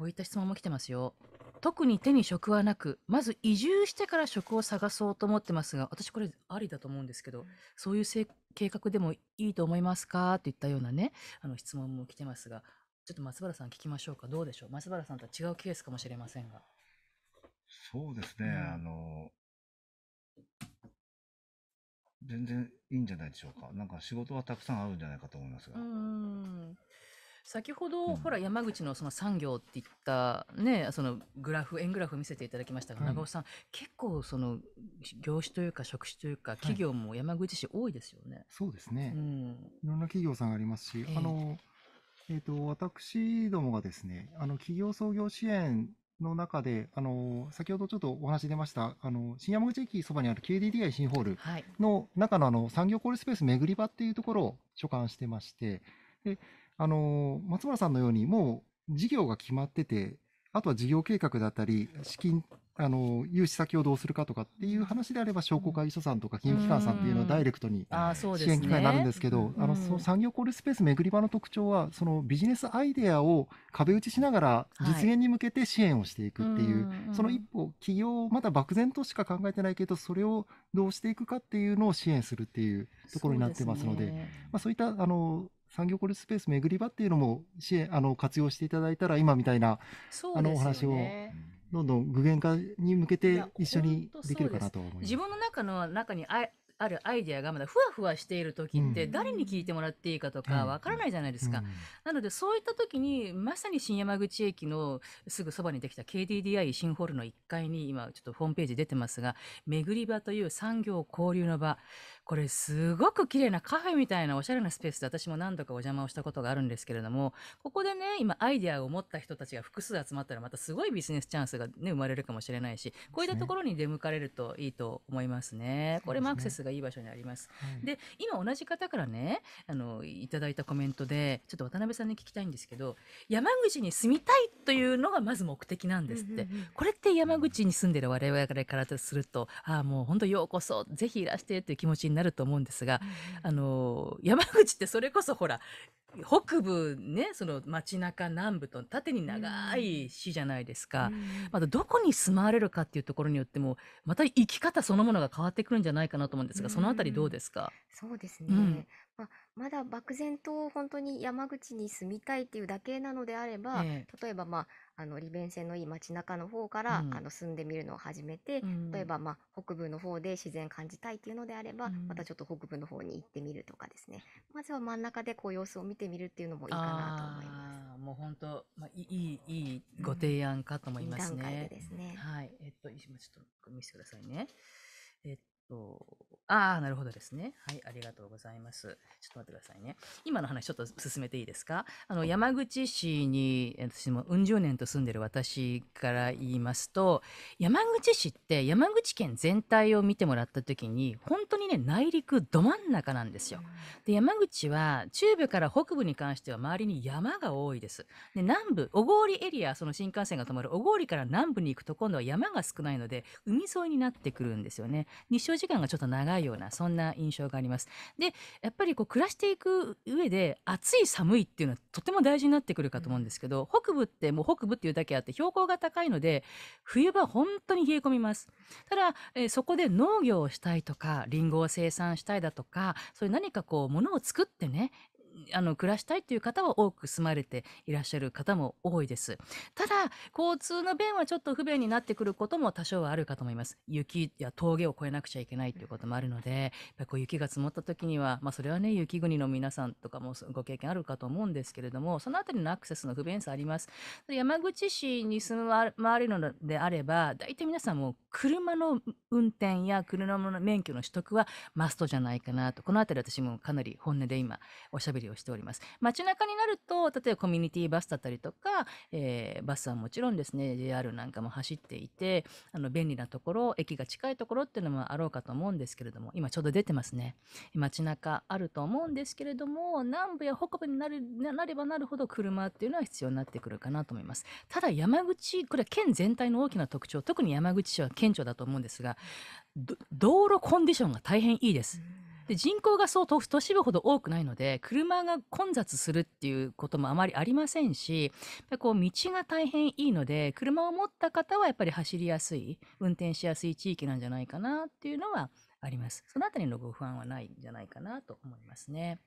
こういった質問も来てますよ。特に手に職はなく、まず移住してから職を探そうと思ってますが、私これありだと思うんですけど、そういう計画でもいいと思いますかといったようなね、あの質問も来てますが、ちょっと松原さん聞きましょうか。どうでしょう松原さんとは違うケースかもしれませんが。そうですね、うん、あの、全然いいんじゃないでしょうか。なんか仕事はたくさんあるんじゃないかと思いますが。うん。先ほど、ほら山口のその産業って言ったねそのグラフ円グラフ見せていただきましたが、長尾さん結構その業種というか職種というか企業も山口市多いですよね。そうですね、うん、いろんな企業さんありますし、あのえー、と私どもがですねあの企業創業支援の中で、あの先ほどちょっとお話出ました、あの新山口駅そばにある KDDI 新ホールの中のあの産業交流スペース巡り場っていうところを所管してまして、であの、松村さんのように、もう事業が決まってて、あとは事業計画だったり、資金、あの、融資先をどうするかとかっていう話であれば、商工会議所さんとか金融機関さんっていうのはダイレクトに支援機会になるんですけど、あ、の、その産業交流スペース巡り場の特徴は、そのビジネスアイデアを壁打ちしながら実現に向けて支援をしていくっていう、はい、その一歩、企業、まだ漠然としか考えてないけど、それをどうしていくかっていうのを支援するっていうところになってますので、でね、まあそういった、あの、産業交流スペース巡り場っていうのも支援あの活用していただいたら今みたいな、ね、あのお話をどんどん具現化に向けて一緒にできるかなと自分の中の中にああるアイデアがまだふわふわしている時って誰に聞いてもらっていいかとかわからないじゃないですか、うんうん、なのでそういった時にまさに新山口駅のすぐそばにできた KDDI 新ホールの1階に今ちょっとホームページ出てますが巡り場という産業交流の場これすごく綺麗なカフェみたいなおしゃれなスペースで私も何度かお邪魔をしたことがあるんですけれども、ここでね、今アイデアを持った人たちが複数集まったらまたすごいビジネスチャンスがね、生まれるかもしれないし、こういったところに出向かれるといいと思いますね。これもアクセスがいい場所にあります。で、今同じ方からね、あの、いただいたコメントで、ちょっと渡辺さんに聞きたいんですけど、山口に住みたいというのがまず目的なんですって。これって山口に住んでる我々からすると、ああ、もう本当ようこそ、ぜひいらしてっていう気持ちになるなると思うんですが、うん、あの山口ってそれこそほら北部ねその街中南部と縦に長い市じゃないですか、うん、またどこに住まわれるかっていうところによってもまた生き方そのものが変わってくるんじゃないかなと思うんですが、うん、その辺りどうですかそうですね、うん、まあ、まだ漠然と本当に山口に住みたいっていうだけなのであれば、え例えばまああの利便性のいい街中の方から、うん、あの住んでみるのを始めて、うん、例えば、まあ、北部の方で自然感じたいっていうのであれば、うん、またちょっと北部の方に行ってみるとかですねまずは真ん中でこう様子を見てみるっていうのもいいかなと思います。もう本当、まあ、いいいいご提案かと思いますね。うん、すねはい、えっと、今ちょっと見せてくださいね。えっああ、なるほどですね。はい、ありがとうございます。ちょっと待ってくださいね。今の話ちょっと進めていいですかあの、山口市に、私もうん十年と住んでる私から言いますと、山口市って山口県全体を見てもらった時に、本当にね、内陸ど真ん中なんですよ。で、山口は中部から北部に関しては周りに山が多いです。で、南部、小郡エリア、その新幹線が止まる小郡から南部に行くと今度は山が少ないので、海沿いになってくるんですよね。日照時間がちょっと長いような、そんな印象があります。で、やっぱりこう暮らしていく上で、暑い寒いっていうのはとても大事になってくるかと思うんですけど、北部ってもう北部っていうだけあって標高が高いので、冬場本当に冷え込みます。ただ、えー、そこで農業をしたいとか、リンゴを生産したいだとか、そういう何かこう、ものを作ってね、あの暮らしたいという方は多く住まれていらっしゃる方も多いです。ただ、交通の便はちょっと不便になってくることも多少はあるかと思います。雪や峠を越えなくちゃいけないということもあるので、やこう雪が積もった時には、まあ、それはね、雪国の皆さんとかもご経験あるかと思うんですけれども、そのあたりのアクセスの不便さあります。山口市に住む周りのであれば、大体皆さんも車の運転や車の免許の取得はマストじゃないかなと、このあたり私もかなり本音で今おしゃべりをしております。街中になると、例えばコミュニティバスだったりとか、えー、バスはもちろんですね、JR なんかも走っていて、あの、便利なところ、駅が近いところっていうのもあろうかと思うんですけれども、今ちょうど出てますね。街中あると思うんですけれども、南部や北部になるなればなるほど車っていうのは必要になってくるかなと思います。ただ山口、これは県全体の大きな特徴、特に山口市は顕著だと思うんですが、道路コンディションが大変いいです。うんで人口がそう都市部ほど多くないので車が混雑するっていうこともあまりありませんしこう道が大変いいので車を持った方はやっぱり走りやすい運転しやすい地域なんじゃないかなっていうのはあります。その辺りのご不安はないんじゃないかなと思いますね。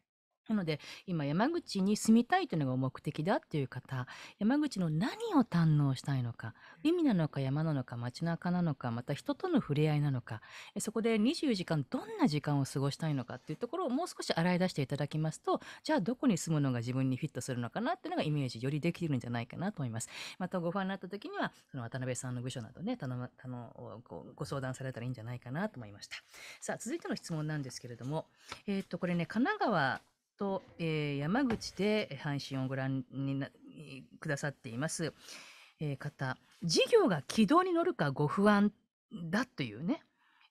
なので、今山口に住みたいというのが目的だという方、山口の何を堪能したいのか、海なのか山なのか街中なのか、また人との触れ合いなのか、そこで24時間どんな時間を過ごしたいのかというところをもう少し洗い出していただきますと、じゃあどこに住むのが自分にフィットするのかなというのがイメージよりできるんじゃないかなと思います。またご不安になった時には、その渡辺さんの部署などね、頼む、頼むご、ご相談されたらいいんじゃないかなと思いました。さあ、続いての質問なんですけれども、えっ、と、これね、神奈川、と、えー、山口で配信をご覧になくださっています、えー、方、事業が軌道に乗るかご不安だというね、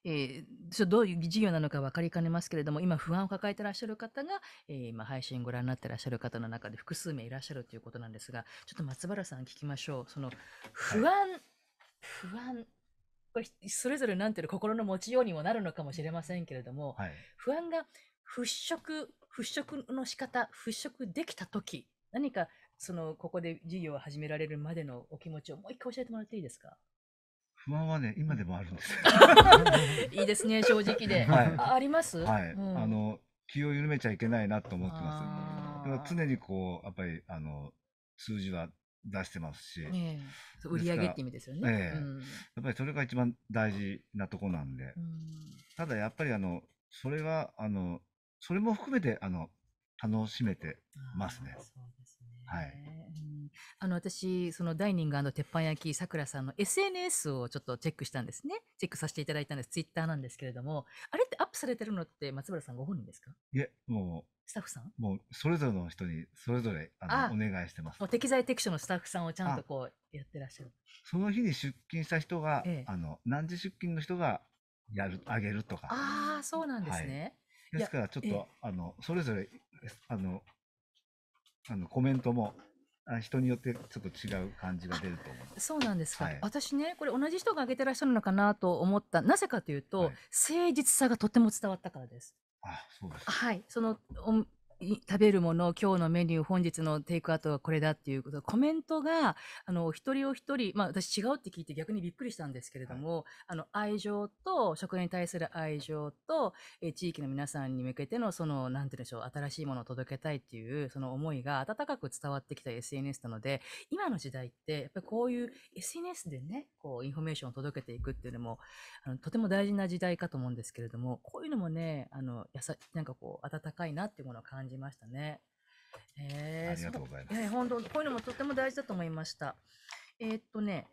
えー、どういう事業なのか分かりかねますけれども、今不安を抱えてらっしゃる方が、えー、今配信ご覧になってらっしゃる方の中で複数名いらっしゃるということなんですが、ちょっと松原さん聞きましょう。その不安、はい、不安、これそれぞれなんていうの心の持ちようにもなるのかもしれませんけれども、はい、不安が払拭、払拭の仕方、払拭できた時何か、その、ここで事業を始められるまでのお気持ちをもう一回教えてもらっていいですか不安はね、今でもあるんです いいですね、正直で。はい、ああります、はいうん、あの気を緩めちゃいけないなと思ってます。常にこう、やっぱりあの数字は出してますし、ね、売上って意味ですよね、えーうん、やっぱりそれが一番大事なとこなんで、うん、ただやっぱりあのそれはあのそれも含めて、あの、楽しめてますね。そうですね。はい。あの、私、そのダイニング鉄板焼きさくらさんの SNS をちょっとチェックしたんですね。チェックさせていただいたんです。ツイッターなんですけれども、あれってアップされてるのって松原さんご本人ですかいえ、もう。スタッフさんもう、それぞれの人に、それぞれ、あの、お願いしてます。もう適材適所のスタッフさんをちゃんとこう、やってらっしゃる。その日に出勤した人が、ええ、あの、何時出勤の人が、やる、あげるとか。ああ、そうなんですね。はいですから、ちょっと、あの、それぞれ、あの、あのコメントも人によってちょっと違う感じが出ると思います。そうなんですか、はい、私ねこれ同じ人が挙げてらっしゃるのかなと思ったなぜかというと、はい、誠実さがとても伝わったからです。あそうですはい、その食べるもの、今日のメニュー、本日のテイクアウトはこれだっていうこと、コメントが、あの、一人お一人、まあ私違うって聞いて逆にびっくりしたんですけれども、はい、あの、愛情と、食に対する愛情と、え地域の皆さんに向けての、その、なんて言うんでしょう、新しいものを届けたいっていう、その思いが温かく伝わってきた SNS なので、今の時代って、やっぱりこういう SNS でね、こう、インフォメーションを届けていくっていうのも、あのとても大事な時代かと思うんですけれども、こういうのもね、あの、やさ、なんかこう、温かいなっていうものを感じじましたね。えー、ありがとうございます。本当、こういうのもとても大事だと思いました。えー、っとね、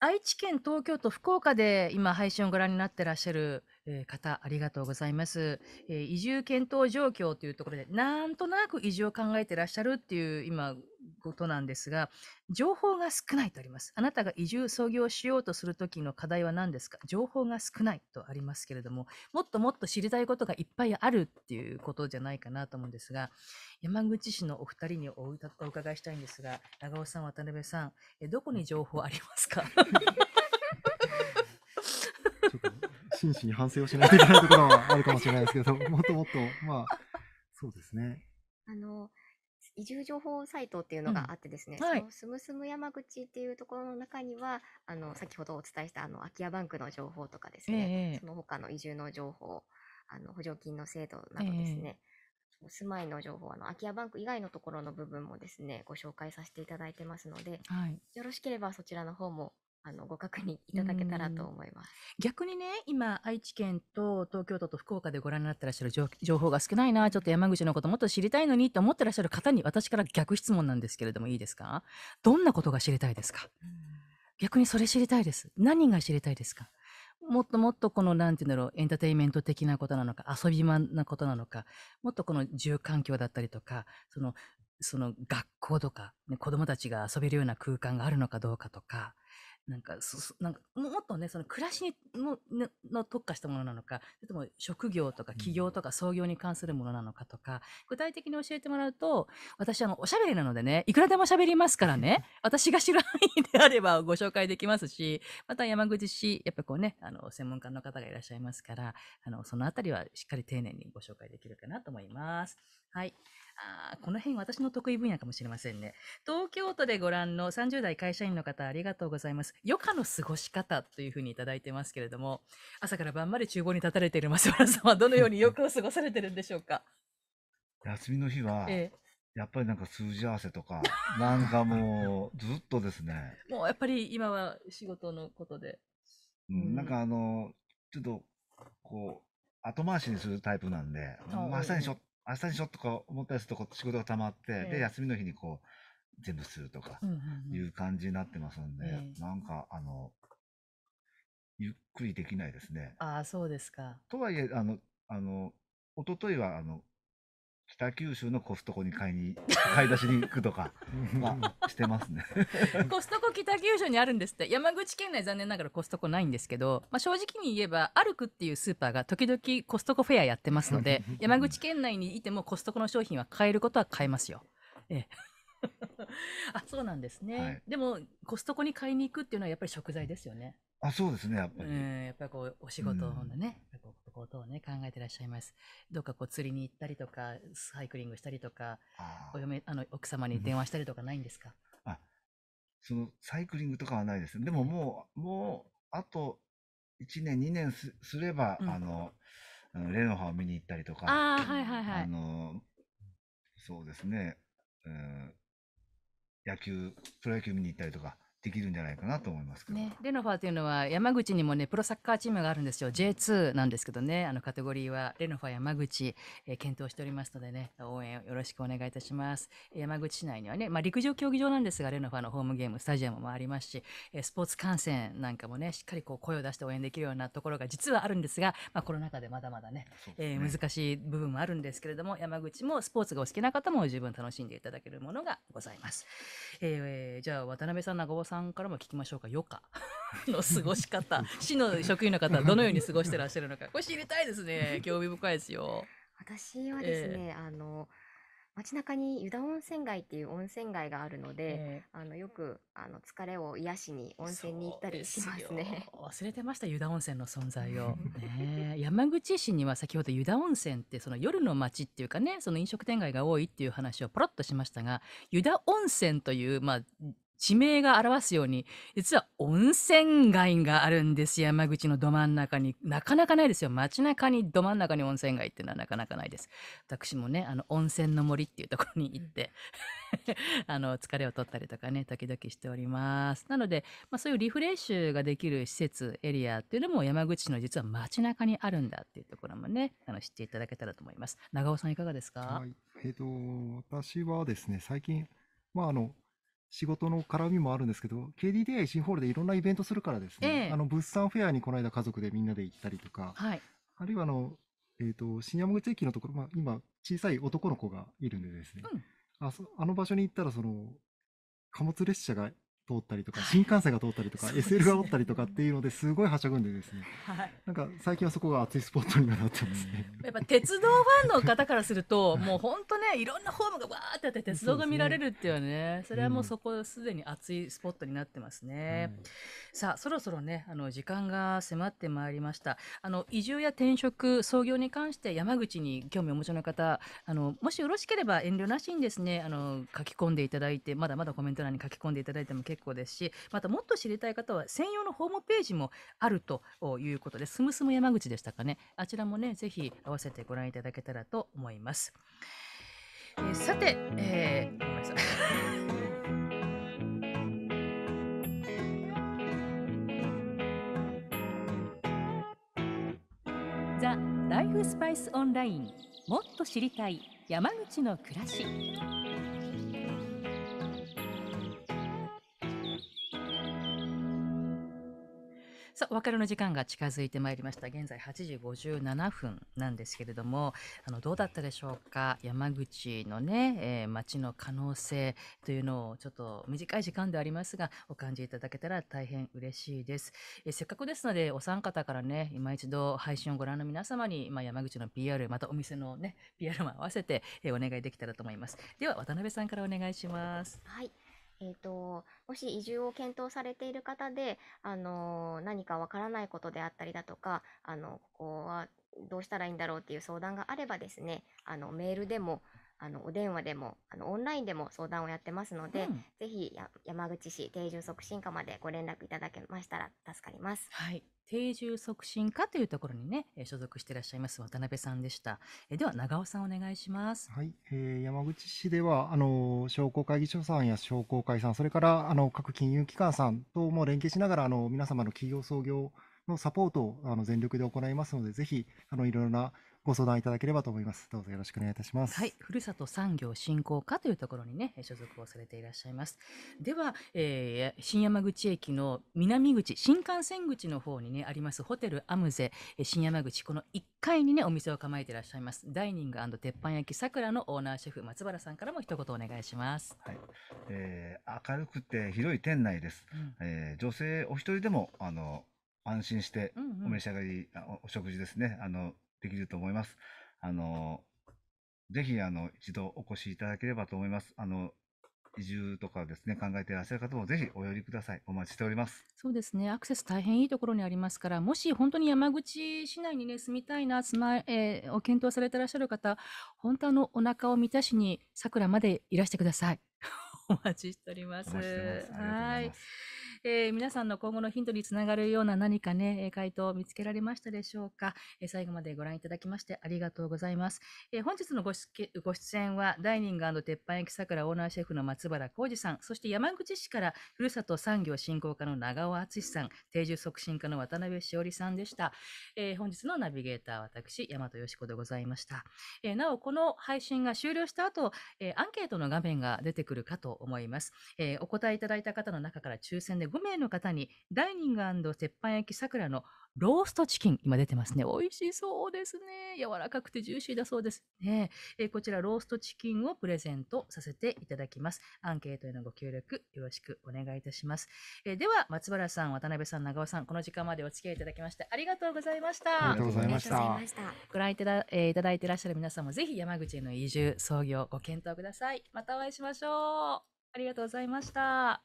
愛知県、東京都、福岡で今配信をご覧になってらっしゃる方、ありがとうございます、えー、移住検討状況というところで、なんとなく移住を考えてらっしゃるっていう今、ことなんですが、情報が少ないとあります。あなたが移住、創業しようとするときの課題は何ですか情報が少ないとありますけれども、もっともっと知りたいことがいっぱいあるっていうことじゃないかなと思うんですが、山口市のお二人にお伺いしたいんですが、長尾さん、渡辺さん、えどこに情報ありますか 真摯に反省をしないといけないところはあるかもしれないですけど、もっともっと、まあ、そうですね。あの移住情報サイトっていうのがあってですね、うんはい、そのすむすむ山口っていうところの中にはあの先ほどお伝えしたあの空き家バンクの情報とかですね、えー、その他の移住の情報あの補助金の制度などですね、えー、住まいの情報あの空き家バンク以外のところの部分もですねご紹介させていただいてますので、はい、よろしければそちらの方もあのご確認いただけたらと思います。逆にね、今愛知県と東京都と福岡でご覧になってらっしゃる情報が少ないな、ちょっと山口のこともっと知りたいのにと思ってらっしゃる方に私から逆質問なんですけれどもいいですか？どんなことが知りたいですか？逆にそれ知りたいです。何が知りたいですか？もっともっとこの、なんていうんだろう、エンターテインメント的なことなのか、遊び間なことなのか、もっとこの住環境だったりとか、その、その学校とか、ね、子供たちが遊べるような空間があるのかどうかとか、なんか、そなんかもっとね、その暮らしにのの特化したものなのか、それとも職業とか起業とか創業に関するものなのかとか、具体的に教えてもらうと、私、あの、おしゃべりなのでね、いくらでもしゃべりますからね、私が知らないであればご紹介できますし、また山口市、やっぱこうね、あの、専門家の方がいらっしゃいますから、あの、そのあたりはしっかり丁寧にご紹介できるかなと思います。はい。あこの辺私の得意分野かもしれませんね。東京都でご覧の30代会社員の方、ありがとうございます。余暇の過ごし方というふうにいただいてますけれども、朝から晩まで厨房に立たれている松原さんはどのように 余暇を過ごされてるんでしょうか休みの日は、ええ、やっぱりなんか数字合わせとか、なんかもうずっとですね。もうやっぱり今は仕事のことで。うん、なんかあの、ちょっと、こう、後回しにするタイプなんで、まさにしょっ明日にちょっとこう思ったりすると仕事が溜まって、えー、で休みの日にこう全部するとかいう感じになってますんで、うんうんうん、なんかあのゆっくりできないですね。ああそうですかとはいえあのあの一昨日はあの北九州のコストコに買いに 買い出しに行くとかはしてますね コストコ北九州にあるんですって山口県内残念ながらコストコないんですけど、まあ、正直に言えば歩くっていうスーパーが時々コストコフェアやってますので山口県内にいてもコストコの商品は買えることは買えますよ。ええ あそうなんですね、はい、でもコストコに買いに行くっていうのはやっぱり食材ですよね。あそうですねやっぱり、えー、やっぱりこうお仕事のね、うんことをね、考えてらっしゃいます。どっかこう釣りに行ったりとか、サイクリングしたりとか、お嫁、あの、奥様に電話したりとかないんですか、うん、あ、その、サイクリングとかはないです。でももう、もう、あと1年、2年すすれば、うん、あの、レノハを見に行ったりとか、あ、はいはいはい。あの、そうですね、うん、野球、プロ野球見に行ったりとか、できるんじゃないかなと思いますけど、ね、レノファーというのは山口にもねプロサッカーチームがあるんですよ J2 なんですけどねあのカテゴリーはレノファー山口、えー、検討しておりますのでね応援よろしくお願いいたします山口市内にはね、まあ、陸上競技場なんですがレノファーのホームゲームスタジアムもありますしスポーツ観戦なんかもねしっかりこう声を出して応援できるようなところが実はあるんですが、まあ、コロナ禍でまだまだねねえー、難しい部分もあるんですけれども山口もスポーツがお好きな方も十分楽しんでいただけるものがございます、えー、じゃあ渡辺さん長尾さんさんからも聞きましょうか、余暇 の過ごし方、市の職員の方、どのように過ごしてらっしゃるのか、これ知りたいですね、興味深いですよ。私はですね、えー、あの街中に湯田温泉街っていう温泉街があるので、えー、あのよくあの疲れを癒しに温泉に行ったりしますね。す忘れてました湯田温泉の存在を。ね、山口市には先ほど湯田温泉ってその夜の街っていうかねその飲食店街が多いっていう話をポロッとしましたが湯田温泉という、まあ、地名が表すように、実は温泉街があるんです。山口のど真ん中に。なかなかないですよ。街中に、ど真ん中に温泉街っていうのはなかなかないです。私もね、あの、温泉の森っていうところに行って、あの、疲れを取ったりとかね、時々しております。なので、まあ、そういうリフレッシュができる施設、エリアっていうのも山口の実は街中にあるんだっていうところもね、あの、知っていただけたらと思います。長尾さんいかがですか、はい、えっ、ー、と、私はですね、最近、まあ、あの、仕事の絡みもあるんですけど、KDDI 新ホールでいろんなイベントするからですね、えー、あの、物産フェアにこの間家族でみんなで行ったりとか、はい、あるいはあの、えっ、ー、と、新山口駅のところ、まあ、今、小さい男の子がいるんでですね、うん、あそあの場所に行ったら、その、貨物列車が通ったりとか、新幹線が通ったりとか、SL が通ったりとかっていうのですごいはしゃぐんでですね、はい、なんか最近はそこが熱いスポットになってますね。やっぱ鉄道ファンの方からすると、もう本当ね、いろんなホームがわーってあって鉄道が見られるっていうね、それはもうそこすでに熱いスポットになってますね。さあ、そろそろね、あの時間が迫ってまいりました。あの移住や転職、創業に関して山口に興味をお持ちの方、あのもしよろしければ遠慮なしにですね、あの書き込んでいただいて、まだまだコメント欄に書き込んでいただいても結結構ですし、またもっと知りたい方は専用のホームページもあるということで、すむすむ山口でしたかね。あちらもね、ぜひ合わせてご覧いただけたらと思います。えー、さて、えー、ごめんなさい。ザ・ライフスパイスオンラインもっと知りたい山口の暮らしさあ、お別れの時間が近づいてまいりました。現在8時57分なんですけれども、あの、どうだったでしょうか山口のね、えー、街の可能性というのを、ちょっと短い時間でありますが、お感じいただけたら大変嬉しいです。えー、せっかくですので、お三方からね、今一度配信をご覧の皆様に、まあ、山口の PR、またお店のね、PR も合わせて、えー、お願いできたらと思います。では、渡辺さんからお願いします。はい。えーと、もし移住を検討されている方で、あの何かわからないことであったりだとか、あのここはどうしたらいいんだろうっていう相談があればですねあのメールでもあのお電話でもあのオンラインでも相談をやってますので、うん、ぜひ山口市定住促進課までご連絡いただけましたら助かります。はい定住促進課というところにね、え所属していらっしゃいます渡辺さんでした。えでは長尾さんお願いします。はい、えー、山口市ではあの商工会議所さんや商工会さん、それからあの各金融機関さんとも連携しながらあの皆様の企業創業のサポートをあの全力で行いますので、ぜひあのいろいろなご相談いただければと思います。どうぞよろしくお願いいたします。はい、ふるさと産業振興課というところにね、所属をされていらっしゃいます。では、えー、新山口駅の南口、新幹線口の方にね、ありますホテルアムゼ、新山口、この1階にね、お店を構えていらっしゃいます。ダイニング鉄板焼き桜のオーナーシェフ、松原さんからも一言お願いします。はい、えー、明るくて広い店内です。うん、えー、女性お一人でも、あの、安心してお召し上がり、うんうん、お食事ですねあのできると思います。あの、ぜひ、あの、一度お越しいただければと思います。あの、移住とかですね、考えていらっしゃる方もぜひお寄りください。お待ちしております。そうですね。アクセス大変いいところにありますから、もし本当に山口市内にね、住みたいな、住まい、えー、を検討されていらっしゃる方、本当あの、お腹を満たしに桜までいらしてください。お待ちしております。はい、えー、皆さんの今後のヒントにつながるような何かね、回答を見つけられましたでしょうか。えー、最後までご覧いただきましてありがとうございます。えー、本日のごしご出演は、ダイニング鉄板焼き桜オーナーシェフの松原浩二さん、そして山口市からふるさと産業振興課の長尾敦さん、定住促進課の渡辺しおりさんでした。えー、本日のナビゲーター、私、大和よしこでございました。えー、なお、この配信が終了した後、えー、アンケートの画面が出てくるかと思います、えー、お答えいただいた方の中から抽選で5名の方にダイニング鉄板焼きさくらのローストチキン、今出てますね。美味しそうですね。柔らかくてジューシーだそうですね。えー、こちら、ローストチキンをプレゼントさせていただきます。アンケートへのご協力、よろしくお願いいたします。えー、では、松原さん、渡辺さん、長尾さん、この時間までお付き合いいただきまして、ありがとうございました。ありがとうございました。ご覧いただ,、えー、いただいていらっしゃる皆さんも、ぜひ山口への移住、創業、ご検討ください。またお会いしましょう。ありがとうございました。